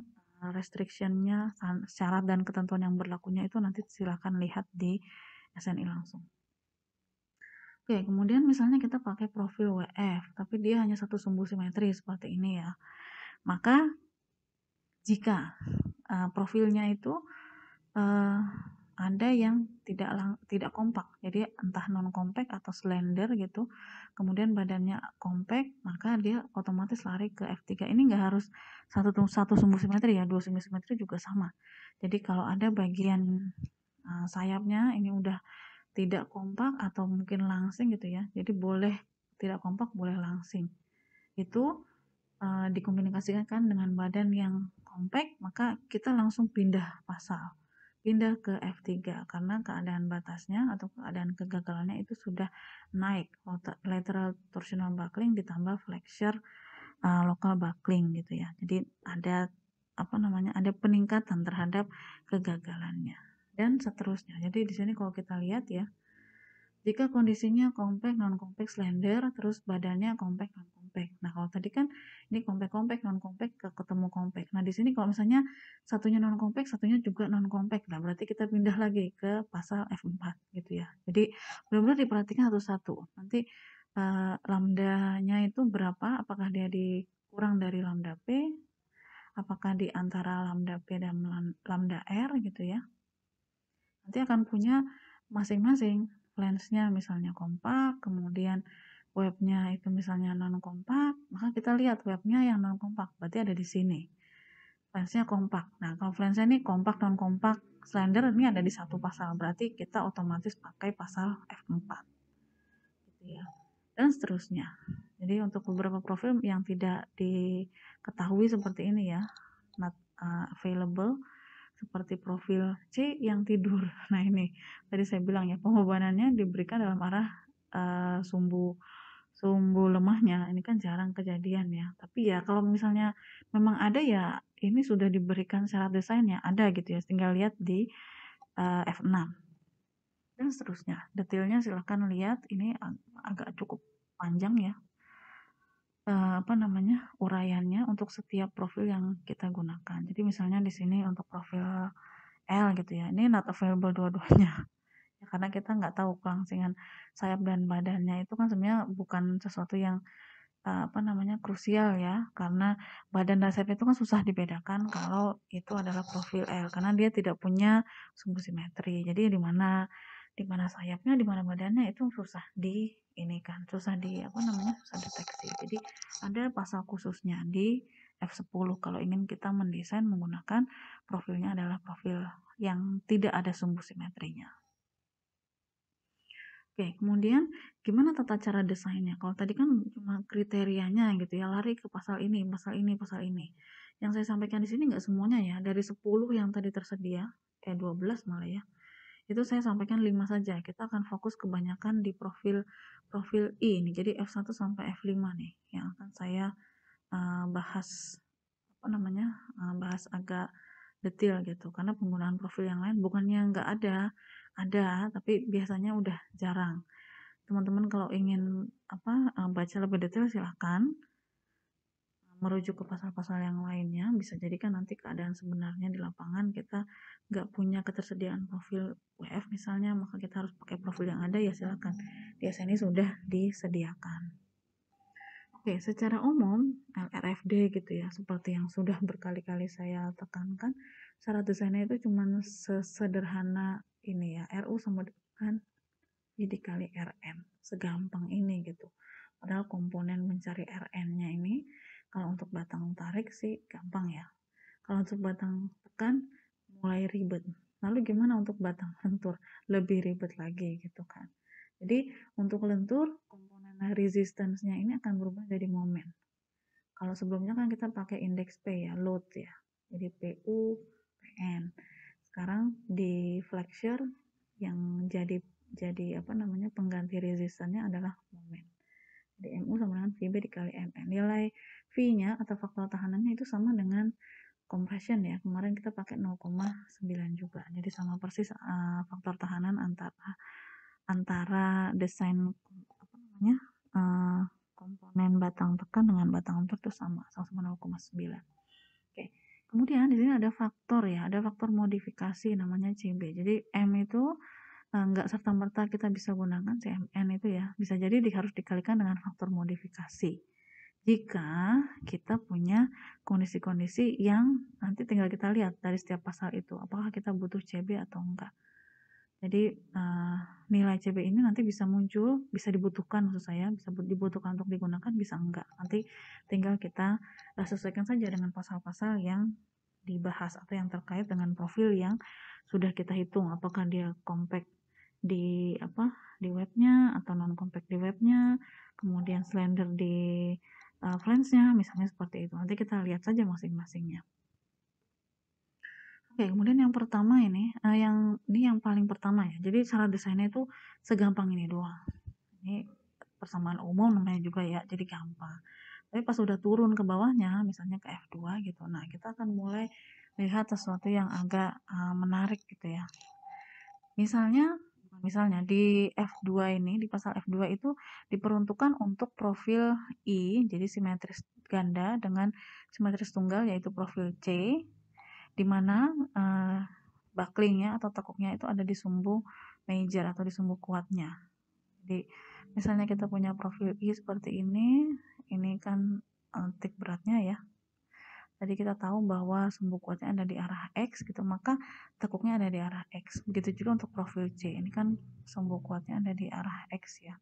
restrictionnya kan, syarat dan ketentuan yang berlakunya itu nanti silahkan lihat di SNI langsung. Oke, kemudian misalnya kita pakai profil WF, tapi dia hanya satu sumbu simetri seperti ini ya. Maka jika uh, profilnya itu uh, ada yang tidak lang tidak kompak, jadi entah non kompak atau slender gitu, kemudian badannya kompak, maka dia otomatis lari ke F3. Ini nggak harus satu satu sumbu simetri ya, dua sumbu simetri juga sama. Jadi kalau ada bagian Eh, sayapnya ini udah tidak kompak atau mungkin langsing gitu ya jadi boleh tidak kompak boleh langsing itu uh, dikomunikasikan kan dengan badan yang kompak maka kita langsung pindah pasal pindah ke F3 karena keadaan batasnya atau keadaan kegagalannya itu sudah naik lateral torsional buckling ditambah flexure uh, eh, local buckling gitu ya jadi ada apa namanya ada peningkatan terhadap kegagalannya dan seterusnya. Jadi di sini kalau kita lihat ya, jika kondisinya compact, non compact, slender, terus badannya compact, non compact. Nah kalau tadi kan ini compact, compact, non compact, ketemu compact. Nah di sini kalau misalnya satunya non compact, satunya juga non compact, nah berarti kita pindah lagi ke pasal F4 gitu ya. Jadi benar-benar diperhatikan satu-satu. Nanti uh, lambdanya itu berapa? Apakah dia di kurang dari lambda p? Apakah di antara lambda p dan lambda r gitu ya? nanti akan punya masing-masing lensnya misalnya kompak kemudian webnya itu misalnya non kompak maka kita lihat webnya yang non kompak berarti ada di sini lensnya kompak nah kalau lensnya ini kompak non kompak slender ini ada di satu pasal berarti kita otomatis pakai pasal f4 gitu ya dan seterusnya jadi untuk beberapa profil yang tidak diketahui seperti ini ya not uh, available seperti profil C yang tidur. [LAUGHS] Nah ini tadi saya bilang ya pengobanannya diberikan dalam arah uh, sumbu sumbu lemahnya. Ini kan jarang kejadian ya. Tapi ya kalau misalnya memang ada ya ini sudah diberikan syarat desainnya ada gitu ya. Tinggal lihat di uh, eh, F6 dan seterusnya. Detailnya silahkan lihat. Ini agak cukup panjang ya uh, apa namanya, uraiannya untuk setiap profil yang kita gunakan. Jadi misalnya di sini untuk profil L gitu ya, ini not available dua-duanya. [LAUGHS] Ya, karena kita nggak tahu kelangsingan sayap dan badannya itu kan sebenarnya bukan sesuatu yang uh, apa namanya, krusial ya, karena badan dan sayap itu kan susah dibedakan kalau itu adalah profil L, karena dia tidak punya sumbu simetri. Jadi di mana di mana sayapnya, di mana badannya itu susah di ini kan susah di apa namanya susah deteksi jadi ada pasal khususnya di F10 kalau ingin kita mendesain menggunakan profilnya adalah profil yang tidak ada sumbu simetrinya Oke, kemudian gimana tata cara desainnya? Kalau tadi kan cuma kriterianya gitu ya, lari ke pasal ini, pasal ini, pasal ini. Yang saya sampaikan di sini nggak semuanya ya, dari 10 yang tadi tersedia, eh 12 malah ya, itu saya sampaikan 5 saja. Kita akan fokus kebanyakan di profil profil I ini jadi F1 sampai F5 nih yang akan saya uh, bahas apa namanya uh, bahas agak detail gitu karena penggunaan profil yang lain bukannya nggak ada ada tapi biasanya udah jarang teman-teman kalau ingin apa uh, baca lebih detail silahkan merujuk ke pasal-pasal yang lainnya bisa jadi kan nanti keadaan sebenarnya di lapangan kita nggak punya ketersediaan profil WF misalnya maka kita harus pakai profil yang ada ya silakan di SNI sudah disediakan oke secara umum LRFD gitu ya seperti yang sudah berkali-kali saya tekankan syarat desainnya itu cuma sesederhana ini ya RU sama dengan jadi dikali RM segampang ini gitu padahal komponen mencari RN-nya ini kalau untuk batang tarik sih gampang ya. Kalau untuk batang tekan mulai ribet. Lalu gimana untuk batang [LAUGHS] lentur? Lebih ribet lagi gitu kan. Jadi untuk lentur komponen resistance-nya ini akan berubah jadi momen. Kalau sebelumnya kan kita pakai indeks P ya, load ya. Jadi PU, PN. Sekarang di flexure yang jadi jadi apa namanya pengganti resistannya adalah momen. Jadi MU sama dengan VB dikali MN. Nilai V-nya atau faktor tahanannya itu sama dengan compression ya. Kemarin kita pakai 0,9 juga. Jadi sama persis uh, faktor tahanan antara antara desain apa namanya? Uh, komponen batang tekan dengan batang ontor itu sama, sama 0,9. Oke. Kemudian di sini ada faktor ya, ada faktor modifikasi namanya CB. Jadi M itu eh, nggak serta merta kita bisa gunakan CMN itu ya bisa jadi di, harus dikalikan dengan faktor modifikasi jika kita punya kondisi-kondisi yang nanti tinggal kita lihat dari setiap pasal itu apakah kita butuh CB atau enggak jadi uh, nilai CB ini nanti bisa muncul bisa dibutuhkan maksud saya bisa dibutuhkan untuk digunakan bisa enggak nanti tinggal kita uh, sesuaikan saja dengan pasal-pasal yang dibahas atau yang terkait dengan profil yang sudah kita hitung apakah dia compact di apa di webnya atau non compact di webnya kemudian slender di uh, friends-nya, misalnya seperti itu nanti kita lihat saja masing-masingnya oke okay, kemudian yang pertama ini uh, yang ini yang paling pertama ya jadi cara desainnya itu segampang ini doang ini persamaan umum namanya juga ya jadi gampang tapi pas sudah turun ke bawahnya misalnya ke F2 gitu nah kita akan mulai lihat sesuatu yang agak uh, menarik gitu ya misalnya Misalnya di F2 ini, di pasal F2 itu diperuntukkan untuk profil I, jadi simetris ganda dengan simetris tunggal yaitu profil C, di mana uh, eh, baklingnya atau tekuknya itu ada di sumbu major atau di sumbu kuatnya. Jadi misalnya kita punya profil I seperti ini, ini kan titik eh, beratnya ya, tadi kita tahu bahwa sumbu kuatnya ada di arah X gitu maka tekuknya ada di arah X begitu juga untuk profil C ini kan sumbu kuatnya ada di arah X ya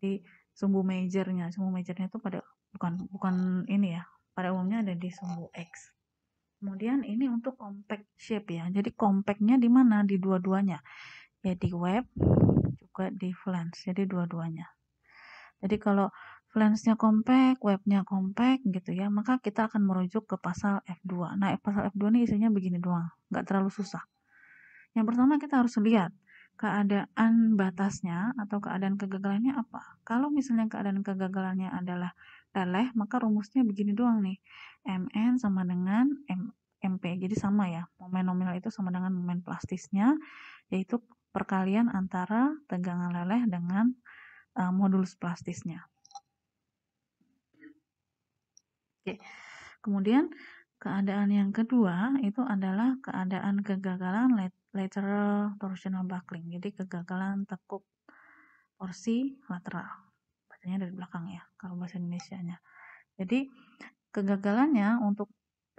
jadi sumbu majornya sumbu majornya itu pada bukan bukan ini ya pada umumnya ada di sumbu X kemudian ini untuk compact shape ya jadi compactnya di mana di dua-duanya ya di web juga di flange jadi dua-duanya jadi kalau Lensnya compact, webnya compact gitu ya, maka kita akan merujuk ke pasal F2. Nah, pasal F2 ini isinya begini doang, nggak terlalu susah. Yang pertama kita harus lihat keadaan batasnya atau keadaan kegagalannya apa. Kalau misalnya keadaan kegagalannya adalah leleh, maka rumusnya begini doang nih. MN sama dengan M MP. Jadi sama ya, momen nominal itu sama dengan momen plastisnya, yaitu perkalian antara tegangan leleh dengan uh, modulus plastisnya. Oke. Kemudian keadaan yang kedua itu adalah keadaan kegagalan lateral torsional buckling. Jadi kegagalan tekuk porsi lateral. Bacanya dari belakang ya kalau bahasa Indonesianya. Jadi kegagalannya untuk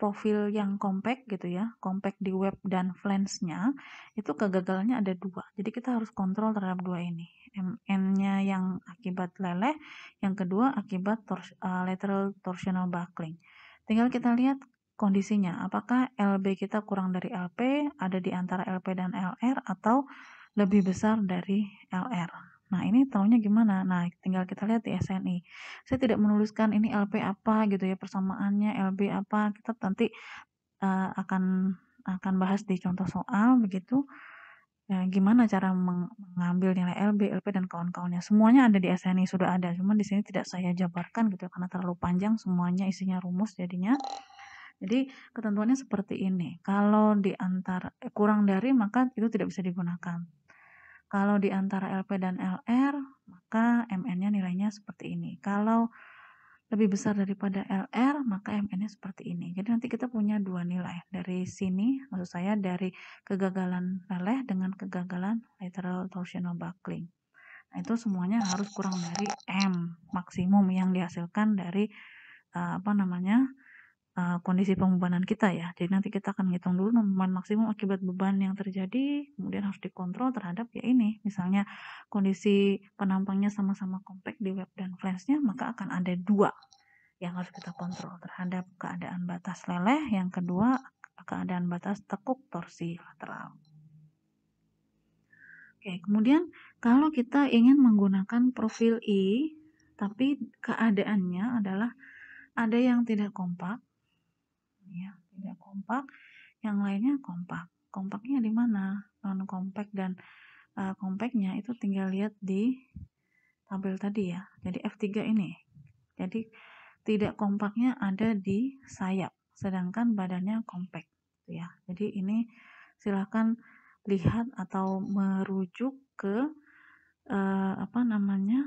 profil yang compact gitu ya, compact di web dan flansnya, itu kegagalannya ada dua. Jadi kita harus kontrol terhadap dua ini. MN-nya yang akibat leleh, yang kedua akibat tors uh, lateral torsional buckling. Tinggal kita lihat kondisinya, apakah LB kita kurang dari LP, ada di antara LP dan LR, atau lebih besar dari LR. Nah, ini tahunya gimana? Nah, tinggal kita lihat di SNI. Saya tidak menuliskan ini LP apa gitu ya, persamaannya LB apa. Kita nanti uh, akan akan bahas di contoh soal begitu. Ya, gimana cara mengambil nilai LB, LP dan kawan-kawannya. Semuanya ada di SNI sudah ada, cuman di sini tidak saya jabarkan gitu ya, karena terlalu panjang semuanya isinya rumus jadinya. Jadi ketentuannya seperti ini. Kalau di antar eh, kurang dari maka itu tidak bisa digunakan. Kalau di antara LP dan LR, maka MN-nya nilainya seperti ini. Kalau lebih besar daripada LR, maka MN-nya seperti ini. Jadi nanti kita punya dua nilai. Dari sini, maksud saya dari kegagalan leleh dengan kegagalan lateral torsional buckling. Nah, itu semuanya harus kurang dari M maksimum yang dihasilkan dari eh, apa namanya uh, kondisi pembebanan kita ya. Jadi nanti kita akan ngitung dulu beban maksimum akibat beban yang terjadi, kemudian harus dikontrol terhadap ya ini. Misalnya kondisi penampangnya sama-sama kompak di web dan flashnya, maka akan ada dua yang harus kita kontrol terhadap keadaan batas leleh, yang kedua keadaan batas tekuk torsi lateral. Oke, kemudian kalau kita ingin menggunakan profil I, tapi keadaannya adalah ada yang tidak kompak, ya tidak kompak yang lainnya kompak kompaknya di mana non kompak dan uh, kompaknya itu tinggal lihat di tabel tadi ya jadi F3 ini jadi tidak kompaknya ada di sayap sedangkan badannya kompak gitu ya jadi ini silahkan lihat atau merujuk ke uh, apa namanya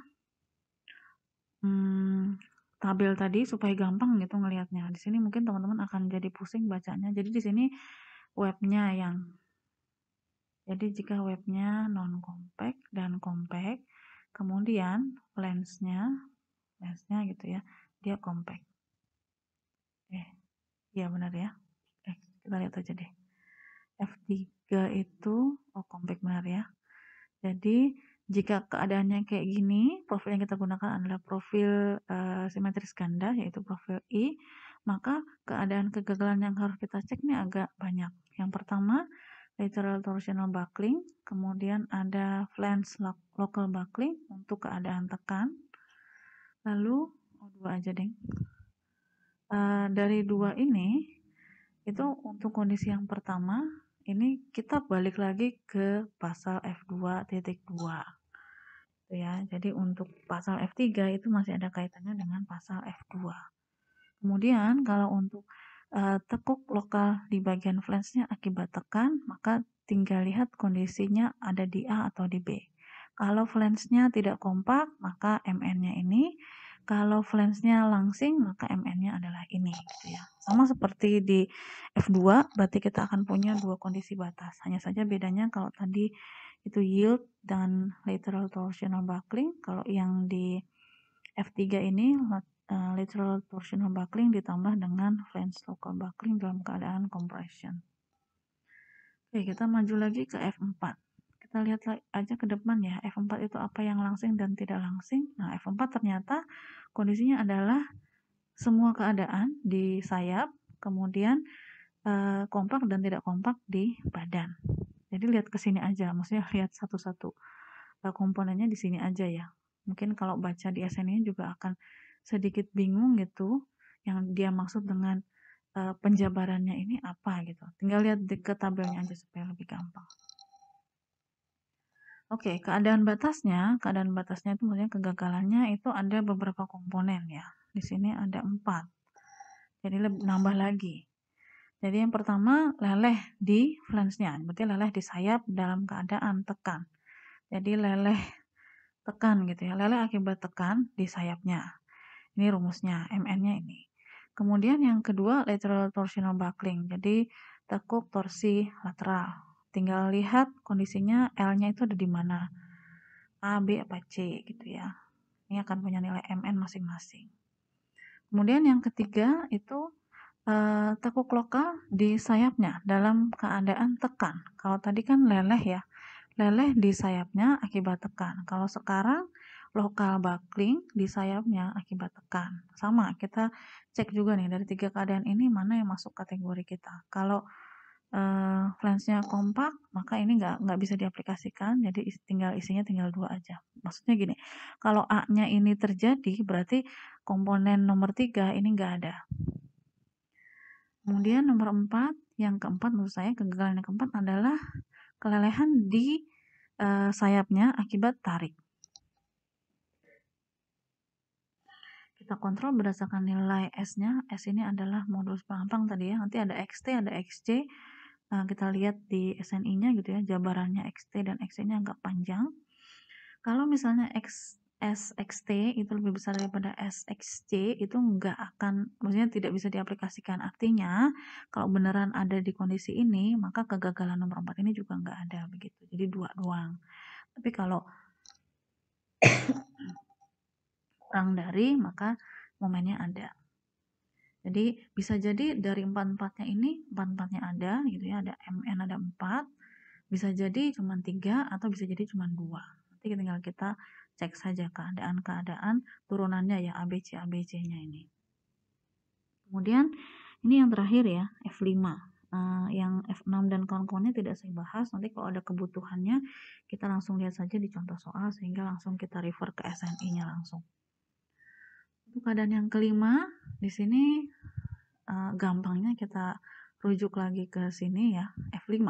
hmm, tabel tadi supaya gampang gitu ngelihatnya. Di sini mungkin teman-teman akan jadi pusing bacanya. Jadi di sini webnya yang jadi jika webnya non compact dan compact, kemudian lensnya lensnya gitu ya, dia compact. Eh, iya benar ya. Eh, kita lihat aja deh. F3 itu oh compact benar ya. Jadi jika keadaannya kayak gini, profil yang kita gunakan adalah profil uh, simetris ganda, yaitu profil I, maka keadaan kegagalan yang harus kita cek ini agak banyak. Yang pertama, lateral torsional buckling, kemudian ada flange local buckling untuk keadaan tekan, lalu oh dua aja deh. Uh, dari dua ini, itu untuk kondisi yang pertama, ini kita balik lagi ke pasal F2.2 gitu ya jadi untuk pasal F3 itu masih ada kaitannya dengan pasal F2 kemudian kalau untuk uh, tekuk lokal di bagian flashnya akibat tekan maka tinggal lihat kondisinya ada di A atau di B kalau flashnya tidak kompak maka MN-nya ini kalau flensnya langsing, maka MN-nya adalah ini. Gitu ya. Sama seperti di F2, berarti kita akan punya dua kondisi batas. Hanya saja bedanya kalau tadi itu yield dan lateral torsional buckling. Kalau yang di F3 ini e, lateral torsional buckling ditambah dengan flange local buckling dalam keadaan compression. Oke, kita maju lagi ke F4 kita lihat aja ke depan ya F4 itu apa yang langsing dan tidak langsing nah F4 ternyata kondisinya adalah semua keadaan di sayap kemudian eh, kompak dan tidak kompak di badan jadi lihat ke sini aja maksudnya lihat satu-satu eh, komponennya di sini aja ya mungkin kalau baca di SN ini juga akan sedikit bingung gitu yang dia maksud dengan eh, penjabarannya ini apa gitu tinggal lihat di, ke tabelnya aja supaya lebih gampang Oke, keadaan batasnya, keadaan batasnya itu maksudnya kegagalannya itu ada beberapa komponen ya. Di sini ada empat. Jadi lebih nambah lagi. Jadi yang pertama leleh di flansnya, berarti leleh di sayap dalam keadaan tekan. Jadi leleh tekan gitu ya, leleh akibat tekan di sayapnya. Ini rumusnya, MN-nya ini. Kemudian yang kedua lateral torsional buckling, jadi tekuk torsi lateral tinggal lihat kondisinya L-nya itu ada di mana A, B, apa C gitu ya ini akan punya nilai MN masing-masing kemudian yang ketiga itu eh, tekuk lokal di sayapnya dalam keadaan tekan kalau tadi kan leleh ya leleh di sayapnya akibat tekan kalau sekarang lokal buckling di sayapnya akibat tekan. Sama, kita cek juga nih dari tiga keadaan ini mana yang masuk kategori kita. Kalau uh, lensnya kompak maka ini nggak nggak bisa diaplikasikan jadi tinggal isinya tinggal dua aja maksudnya gini kalau a nya ini terjadi berarti komponen nomor tiga ini nggak ada kemudian nomor empat yang keempat menurut saya kegagalan yang keempat adalah kelelehan di uh, sayapnya akibat tarik kita kontrol berdasarkan nilai S-nya. S ini adalah modulus pelampang tadi ya. Nanti ada XT, ada XC, uh, kita lihat di SNI-nya gitu ya, jabarannya XT dan xc nya agak panjang. Kalau misalnya X SXT itu lebih besar daripada SXC itu nggak akan maksudnya tidak bisa diaplikasikan artinya kalau beneran ada di kondisi ini maka kegagalan nomor 4 ini juga nggak ada begitu jadi dua doang tapi kalau [COUGHS] kurang dari maka momennya ada jadi bisa jadi dari empat-empatnya ini, empat-empatnya ada gitu ya, ada MN ada empat, bisa jadi cuma tiga atau bisa jadi cuma dua. Nanti tinggal kita cek saja keadaan-keadaan turunannya ya ABC ABC-nya ini. Kemudian ini yang terakhir ya, F5 uh, eh, yang F6 dan kawan-kawannya tidak saya bahas. Nanti kalau ada kebutuhannya, kita langsung lihat saja di contoh soal sehingga langsung kita refer ke SNI-nya langsung keadaan yang kelima di sini uh, gampangnya kita rujuk lagi ke sini ya F5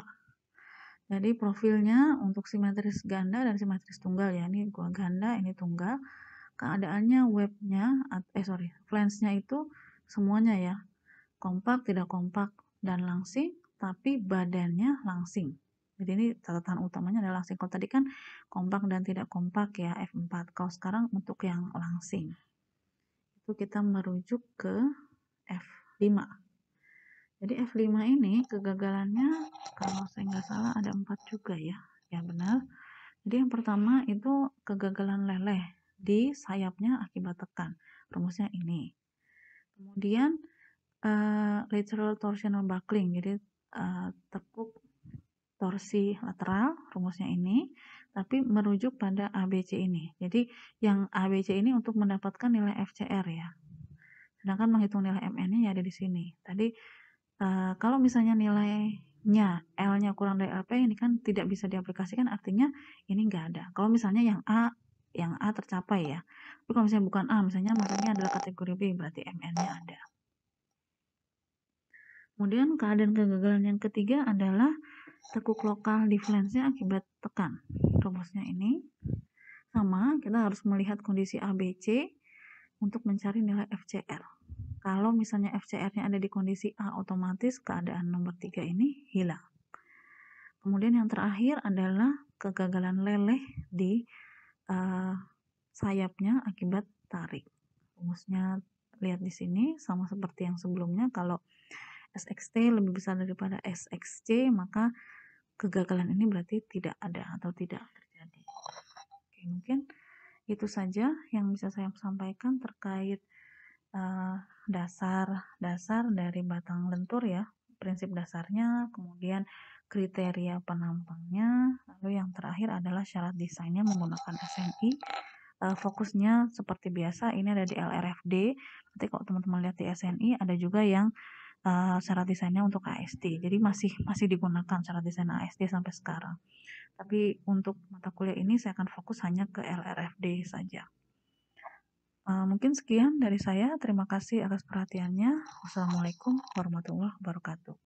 jadi profilnya untuk simetris ganda dan simetris tunggal ya ini gua ganda ini tunggal keadaannya webnya eh sorry flansnya itu semuanya ya kompak tidak kompak dan langsing tapi badannya langsing jadi ini catatan utamanya adalah langsing kalau tadi kan kompak dan tidak kompak ya F4 kalau sekarang untuk yang langsing itu kita merujuk ke F5 jadi F5 ini kegagalannya kalau saya nggak salah ada empat juga ya ya benar jadi yang pertama itu kegagalan leleh di sayapnya akibat tekan. Rumusnya ini. Kemudian uh, lateral torsional buckling, jadi uh, tekuk torsi lateral, rumusnya ini tapi merujuk pada ABC ini. Jadi yang ABC ini untuk mendapatkan nilai FCR ya. Sedangkan menghitung nilai MN-nya ya ada di sini. Tadi eh, kalau misalnya nilainya L-nya kurang dari LP ini kan tidak bisa diaplikasikan artinya ini nggak ada. Kalau misalnya yang A yang A tercapai ya. Tapi kalau misalnya bukan A, misalnya maksudnya adalah kategori B, berarti MN-nya ada. Kemudian keadaan kegagalan yang ketiga adalah tekuk lokal di diferensinya akibat tekan rumusnya ini sama kita harus melihat kondisi ABC untuk mencari nilai FCR kalau misalnya FCR-nya ada di kondisi A otomatis keadaan nomor 3 ini hilang kemudian yang terakhir adalah kegagalan leleh di uh, sayapnya akibat tarik rumusnya lihat di sini sama seperti yang sebelumnya kalau SXT lebih besar daripada SXC maka kegagalan ini berarti tidak ada atau tidak terjadi. Oke, mungkin itu saja yang bisa saya sampaikan terkait dasar-dasar eh, uh, dari batang lentur ya, prinsip dasarnya, kemudian kriteria penampangnya, lalu yang terakhir adalah syarat desainnya menggunakan SNI. Uh, eh, fokusnya seperti biasa ini ada di LRFD. Nanti kalau teman-teman lihat di SNI ada juga yang uh, desainnya untuk AST. Jadi masih masih digunakan syarat desain AST sampai sekarang. Tapi untuk mata kuliah ini saya akan fokus hanya ke LRFD saja. Uh, mungkin sekian dari saya. Terima kasih atas perhatiannya. Wassalamualaikum warahmatullahi wabarakatuh.